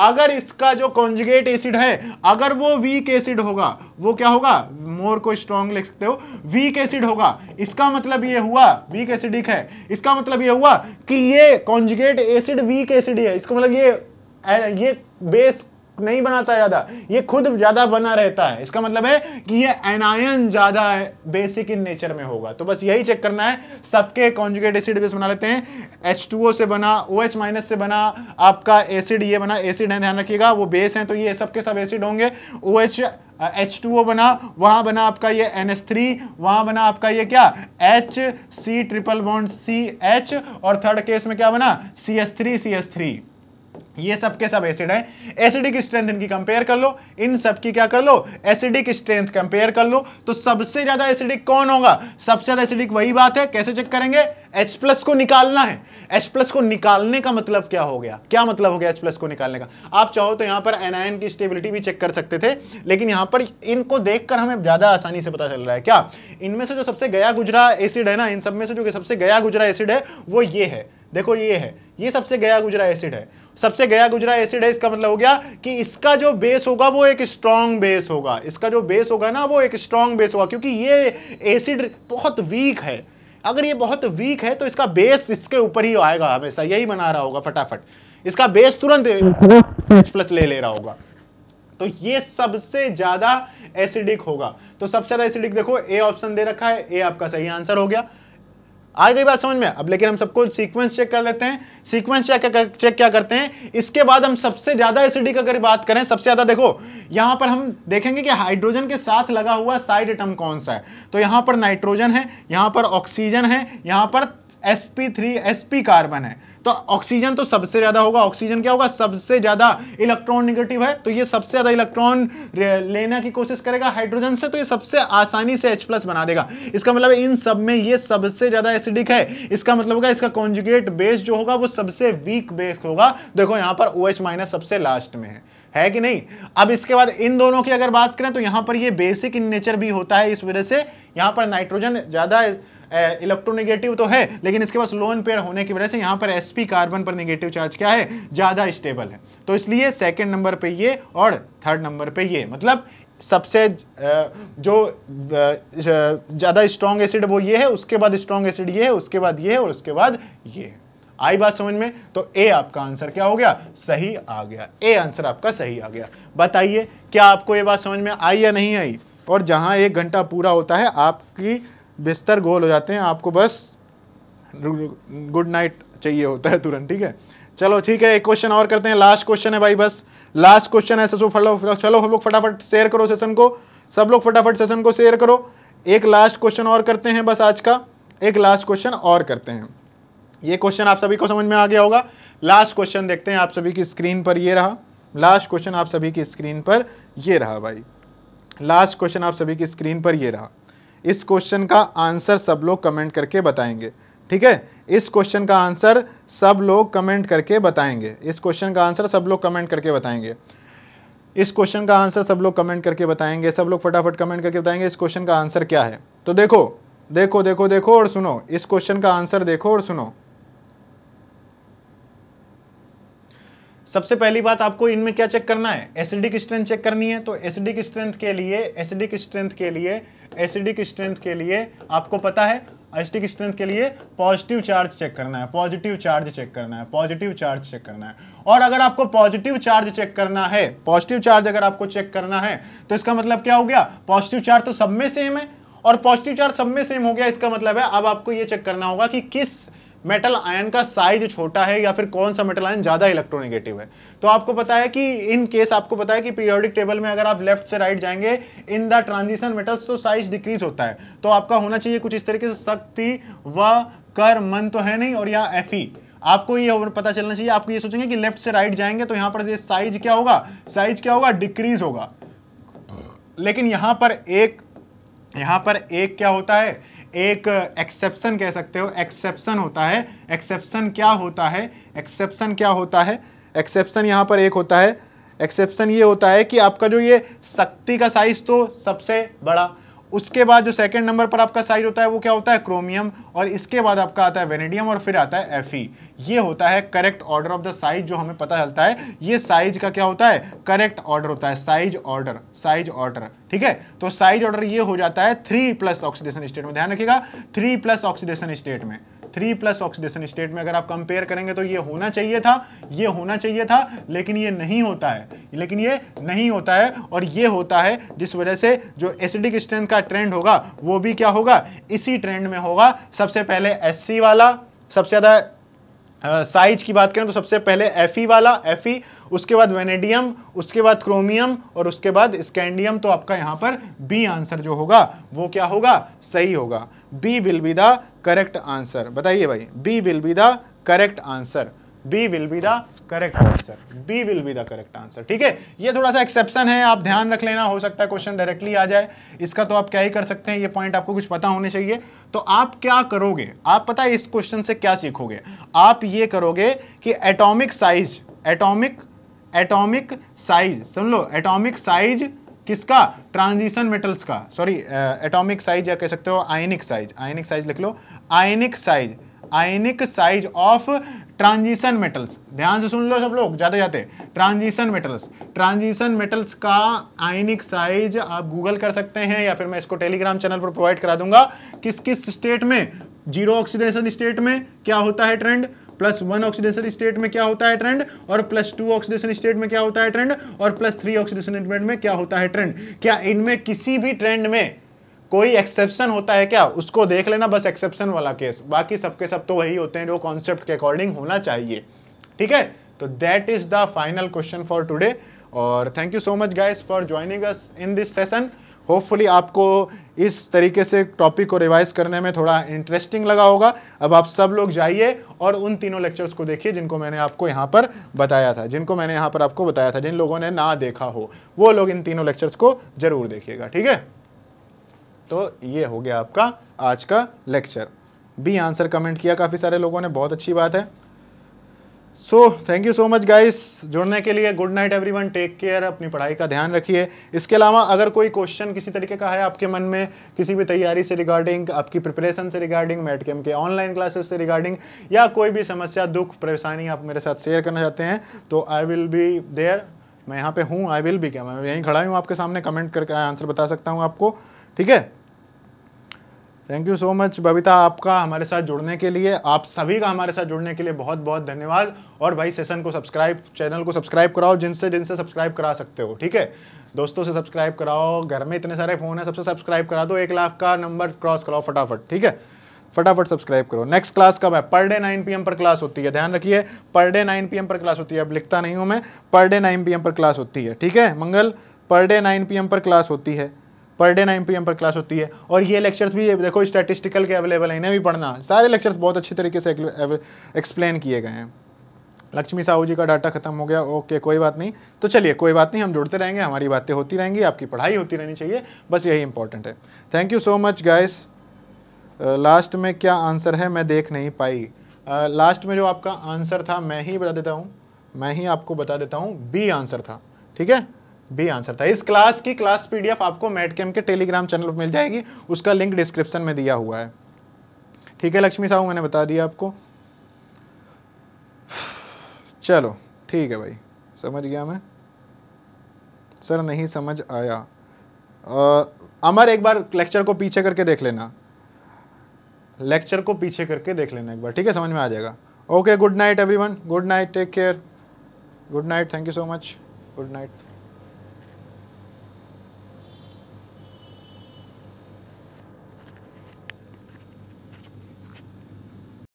अगर इसका जो कॉन्जुगेट एसिड है अगर वो वीक एसिड होगा वो क्या होगा मोर को स्ट्रॉन्ग लिख सकते हो वीक एसिड होगा इसका मतलब ये हुआ वीक एसिडिक है इसका मतलब ये हुआ कि ये कॉन्जुगेट एसिड वीक एसिड है इसका मतलब ये ये बेस नहीं बनाता ज़्यादा ये खुद ज़्यादा बना रहता है इसका मतलब है कि ये एनायन ज़्यादा बेसिक इन नेचर में होगा तो बस यही चेक करना है सबके कॉन्जुगेट एसिड बेस बना लेते हैं एच से बना ओ OH माइनस से बना आपका एसिड ये बना एसिड है ध्यान रखिएगा वो बेस है तो ये सबके सब एसिड सब होंगे ओ OH, एच टू बना वहां बना आपका ये एन एस थ्री वहां बना आपका ये क्या H C triple bond C H और थर्ड केस में क्या बना C S three C S three ये सब के सब एसिड हैं एसिडिक स्ट्रेंथ इनकी कंपेयर कर लो इन सब की क्या कर लो एसिडिक स्ट्रेंथ कंपेयर कर लो तो सबसे ज्यादा एसिडिक कौन होगा सबसे ज्यादा एसिडिक वही बात है कैसे चेक करेंगे H प्लस को निकालना है H प्लस को निकालने का मतलब क्या हो गया क्या मतलब हो गया H प्लस को निकालने का आप चाहो तो यहां पर एनआईन की स्टेबिलिटी भी चेक कर सकते थे लेकिन यहां पर इनको देखकर हमें ज़्यादा आसानी से पता चल रहा है क्या इनमें से जो सबसे गया गुजरा एसिड है ना इन सब में से जो सबसे गया गुजरा एसिड है वो ये है देखो ये है ये सबसे गया गुजरा एसिड है सबसे गया गुजरा एसिड है इसका मतलब हो गया कि इसका जो बेस होगा वो एक स्ट्रांग बेस होगा इसका जो बेस होगा ना वो एक स्ट्रांग बेस होगा क्योंकि ये एसिड बहुत वीक है अगर ये बहुत वीक है तो इसका बेस इसके ऊपर ही आएगा हमेशा यही बना रहा होगा फटाफट इसका बेस तुरंत प्लस ले ले रहा होगा तो ये सबसे ज्यादा एसिडिक होगा तो सबसे ज्यादा एसिडिक देखो ए ऑप्शन दे रखा है ए आपका सही आंसर हो गया आ गई बात समझ में अब लेकिन हम सबको सीक्वेंस चेक कर लेते हैं सीक्वेंस चेक चेक क्या करते हैं इसके बाद हम सबसे ज़्यादा एसिडी का अगर बात करें सबसे ज़्यादा देखो यहां पर हम देखेंगे कि हाइड्रोजन के साथ लगा हुआ साइड एटम कौन सा है तो यहां पर नाइट्रोजन है यहां पर ऑक्सीजन है यहां पर S P three S P carbon है तो ऑक्सीजन तो सबसे ज़्यादा होगा ऑक्सीजन क्या होगा सबसे ज़्यादा इलेक्ट्रॉन निगेटिव है तो ये सबसे ज़्यादा इलेक्ट्रॉन लेने की कोशिश करेगा हाइड्रोजन से तो ये सबसे आसानी से H प्लस बना देगा इसका मतलब इन सब में ये सबसे ज़्यादा एसिडिक है इसका मतलब होगा इसका कॉन्जुगेट बेस जो होगा वो सबसे वीक बेस होगा देखो यहां पर ओ OH माइनस सबसे लास्ट में है है कि नहीं अब इसके बाद इन दोनों की अगर बात करें तो यहां पर ये बेसिक इन नेचर भी होता है इस वजह से यहां पर नाइट्रोजन ज़्यादा इलेक्ट्रोनिगेटिव तो है लेकिन इसके पास लोन पेयर होने की वजह से यहाँ पर एस कार्बन पर निगेटिव चार्ज क्या है ज़्यादा स्टेबल है तो इसलिए सेकेंड नंबर पर ये और थर्ड नंबर पर ये मतलब सबसे जो ज़्यादा स्ट्रॉन्ग एसिड वो ये है उसके बाद स्ट्रॉन्ग एसिड ये है उसके बाद ये है और उसके बाद ये है आई बात समझ में तो ए आपका आंसर क्या हो गया सही आ गया ए आंसर आपका सही आ गया बताइए क्या आपको ये बात समझ में आई या नहीं आई और जहाँ एक घंटा पूरा होता है आपकी बिस्तर गोल हो जाते हैं आपको बस गुड नाइट चाहिए होता है तुरंत ठीक है चलो ठीक है एक क्वेश्चन और करते हैं लास्ट क्वेश्चन है भाई बस लास्ट क्वेश्चन है सो फटो चलो हम लोग फटाफट शेयर करो सेशन को सब लोग फटाफट सेशन को शेयर करो एक लास्ट क्वेश्चन और करते हैं बस आज का एक लास्ट क्वेश्चन और करते हैं ये क्वेश्चन आप सभी को समझ में आ गया होगा लास्ट क्वेश्चन देखते हैं आप सभी की स्क्रीन पर ये रहा लास्ट क्वेश्चन आप सभी की स्क्रीन पर ये रहा भाई लास्ट क्वेश्चन आप सभी की स्क्रीन पर ये रहा इस क्वेश्चन का आंसर सब लोग कमेंट करके बताएंगे ठीक है इस क्वेश्चन का आंसर सब लोग कमेंट करके बताएंगे इस क्वेश्चन का आंसर सब लोग कमेंट करके बताएंगे इस क्वेश्चन का आंसर सब लोग कमेंट करके बताएंगे सब लोग फटाफट कमेंट करके बताएंगे इस क्वेश्चन का आंसर क्या है तो देखो देखो देखो देखो और सुनो इस क्वेश्चन का आंसर देखो और सुनो सबसे पहली बात आपको इनमें क्या चेक करना है एसिडिक स्ट्रेंथ चेक करनी है तो एसिडिक स्ट्रेंथ के लिए एसिडिक स्ट्रेंथ के लिए एसिडिक स्ट्रेंथ के लिए आपको पता है एसिडिक स्ट्रेंथ के लिए पॉजिटिव चार्ज चेक करना है पॉजिटिव चार्ज चेक करना है पॉजिटिव चार्ज चेक करना है और अगर आपको पॉजिटिव चार्ज चेक करना है पॉजिटिव चार्ज अगर आपको चेक करना है तो इसका मतलब क्या हो गया पॉजिटिव चार्ज तो सब में सेम है और पॉजिटिव चार्ज सब में सेम हो गया इसका मतलब है अब आपको यह चेक करना होगा कि किस मेटल आयन का साइज छोटा है या फिर कौन सा मेटल आयन ज़्यादा इलेक्ट्रोनेगेटिव है तो आपको पता है कि इन केस आपको पता है कि पीरियोडिक टेबल में अगर आप लेफ्ट से राइट जाएंगे इन द ट्रांजिशन मेटल्स तो साइज डिक्रीज होता है तो आपका होना चाहिए कुछ इस तरीके से शक्ति व कर मन तो है नहीं और यहाँ एफ आपको ये पता चलना चाहिए आपको ये सोचेंगे कि लेफ्ट से राइट जाएंगे तो यहाँ पर ये साइज क्या होगा साइज क्या होगा डिक्रीज होगा लेकिन यहाँ पर एक यहाँ पर एक क्या होता है एक एक्सेप्शन कह सकते हो एक्सेप्शन होता है एक्सेप्शन क्या होता है एक्सेप्शन क्या होता है एक्सेप्शन यहाँ पर एक होता है एक्सेप्शन ये होता है कि आपका जो ये शक्ति का साइज तो सबसे बड़ा उसके बाद जो सेकंड नंबर पर आपका साइड होता है वो क्या होता है क्रोमियम और इसके बाद आपका आता है वेनेडियम और फिर आता है एफी ये होता है correct order of the size जो हमें पता चलता है ये साइज का क्या होता है करेक्ट ऑर्डर होता है साइज ऑर्डर साइज ऑर्डर ठीक है तो साइज ऑर्डर ये हो जाता है थ्री प्लस ऑक्सीडेशन स्टेट में ध्यान रखिएगा थ्री प्लस ऑक्सीडेशन स्टेट में थ्री प्लस ऑक्सीडेशन स्टेट में अगर आप कंपेयर करेंगे तो ये होना चाहिए था ये होना चाहिए था लेकिन ये नहीं होता है लेकिन ये नहीं होता है और ये होता है जिस वजह से जो एसिडिक स्ट्रेंथ का ट्रेंड होगा वो भी क्या होगा इसी ट्रेंड में होगा सबसे पहले एस वाला सबसे ज़्यादा साइज की बात करें तो सबसे पहले एफ वाला एफ उसके बाद वेनेडियम उसके बाद क्रोमियम और उसके बाद स्कैंडियम तो आपका यहां पर बी आंसर जो होगा वो क्या होगा सही होगा B will be the correct answer बताइए भाई B will be the correct answer B will be the correct answer B will be the correct answer ठीक है ये थोड़ा सा एक्सेप्शन है आप ध्यान रख लेना हो सकता है क्वेश्चन डायरेक्टली आ जाए इसका तो आप क्या ही कर सकते हैं ये पॉइंट आपको कुछ पता होने चाहिए तो आप क्या करोगे आप पता है इस क्वेश्चन से क्या सीखोगे आप ये करोगे कि atomic size atomic atomic size सुन लो एटॉमिक साइज किसका ट्रांजिशन मेटल्स का सॉरी एटॉमिक साइज या कह सकते हो आयनिक साइज आयनिक साइज लिख लो ionic size ionic size of transition metals ध्यान से सुन लो सब लोग जाते जाते ट्रांजिशन मेटल्स ट्रांजिशन मेटल्स का आयनिक साइज आप गूगल कर सकते हैं या फिर मैं इसको टेलीग्राम चैनल पर प्रोवाइड करा दूंगा किस किस स्टेट में जीरो ऑक्सीडेशन स्टेट में क्या होता है trend plus one oxidation state में क्या होता है ट्रेंड और प्लस टू ऑक्सीडेशन स्टेट में क्या होता है ट्रेंड और प्लस थ्री ऑक्सीडेशन स्टेट में क्या होता है ट्रेंड क्या इनमें किसी भी ट्रेंड में कोई एक्सेप्शन होता है क्या उसको देख लेना बस एक्सेप्शन वाला केस बाकी सबके सब तो वही होते हैं जो कॉन्सेप्ट के अकॉर्डिंग होना चाहिए ठीक है तो that is the final question for today और thank you so much guys for joining us in this session hopefully आपको इस तरीके से टॉपिक को रिवाइज करने में थोड़ा इंटरेस्टिंग लगा होगा अब आप सब लोग जाइए और उन तीनों लेक्चर्स को देखिए जिनको मैंने आपको यहाँ पर बताया था जिनको मैंने यहाँ पर आपको बताया था जिन लोगों ने ना देखा हो वो लोग इन तीनों लेक्चर्स को जरूर देखिएगा ठीक है तो ये हो गया आपका आज का लेक्चर बी आंसर कमेंट किया काफ़ी सारे लोगों ने बहुत अच्छी बात है so thank you so much guys जुड़ने के लिए good night everyone take care अपनी पढ़ाई का ध्यान रखिए इसके अलावा अगर कोई क्वेश्चन किसी तरीके का है आपके मन में किसी भी तैयारी से रिगार्डिंग आपकी प्रिपरेशन से रिगार्डिंग मेट के के ऑनलाइन क्लासेस से रिगार्डिंग या कोई भी समस्या दुख परेशानी आप मेरे साथ शेयर करना चाहते हैं तो आई विल बी देयर मैं यहाँ पे हूँ आई विल भी क्या मैं यहीं खड़ा हूँ आपके सामने कमेंट करके आंसर बता सकता हूँ आपको ठीक है thank you so much Babita आपका हमारे साथ जुड़ने के लिए आप सभी का हमारे साथ जुड़ने के लिए बहुत बहुत धन्यवाद और भाई सेशन को सब्सक्राइब चैनल को सब्सक्राइब कराओ जिनसे जिनसे सब्सक्राइब करा सकते हो ठीक है दोस्तों से सब्सक्राइब कराओ घर में इतने सारे फ़ोन है सबसे सब्सक्राइब करा दो एक लाख का नंबर क्रॉस कराओ फटाफट ठीक है फटाफट सब्सक्राइब करो नेक्स्ट क्लास कब है पर डे 9 पीएम पर क्लास होती है ध्यान रखिए पर डे 9 पीएम पर क्लास होती है अब लिखता नहीं हूँ मैं पर डे 9 पीएम पर क्लास होती है ठीक है मंगल पर डे 9 पीएम पर क्लास होती है पर डे नाइन पी पर क्लास होती है और ये लेक्चर्स भी देखो स्टैटिस्टिकल के अवेलेबल हैं इन्हें भी पढ़ना सारे लेक्चर्स बहुत अच्छे तरीके से एक्सप्लेन किए गए हैं लक्ष्मी साहू जी का डाटा खत्म हो गया ओके कोई बात नहीं तो चलिए कोई बात नहीं हम जुड़ते रहेंगे हमारी बातें होती रहेंगी आपकी पढ़ाई होती रहनी चाहिए बस यही इंपॉर्टेंट है thank you so much guys last में क्या आंसर है मैं देख नहीं पाई लास्ट uh, में जो आपका आंसर था मैं ही बता देता हूँ मैं ही आपको बता देता हूँ बी आंसर था ठीक है बी आंसर था इस क्लास की क्लास पीडीएफ आपको मेडकेम के टेलीग्राम चैनल पर मिल जाएगी उसका लिंक डिस्क्रिप्शन में दिया हुआ है ठीक है लक्ष्मी साहू मैंने बता दिया आपको चलो ठीक है भाई समझ गया मैं सर नहीं समझ आया आ, अमर एक बार लेक्चर को पीछे करके देख लेना लेक्चर को पीछे करके देख लेना एक बार ठीक है समझ में आ जाएगा okay good night everyone good night take care good night thank you so much good night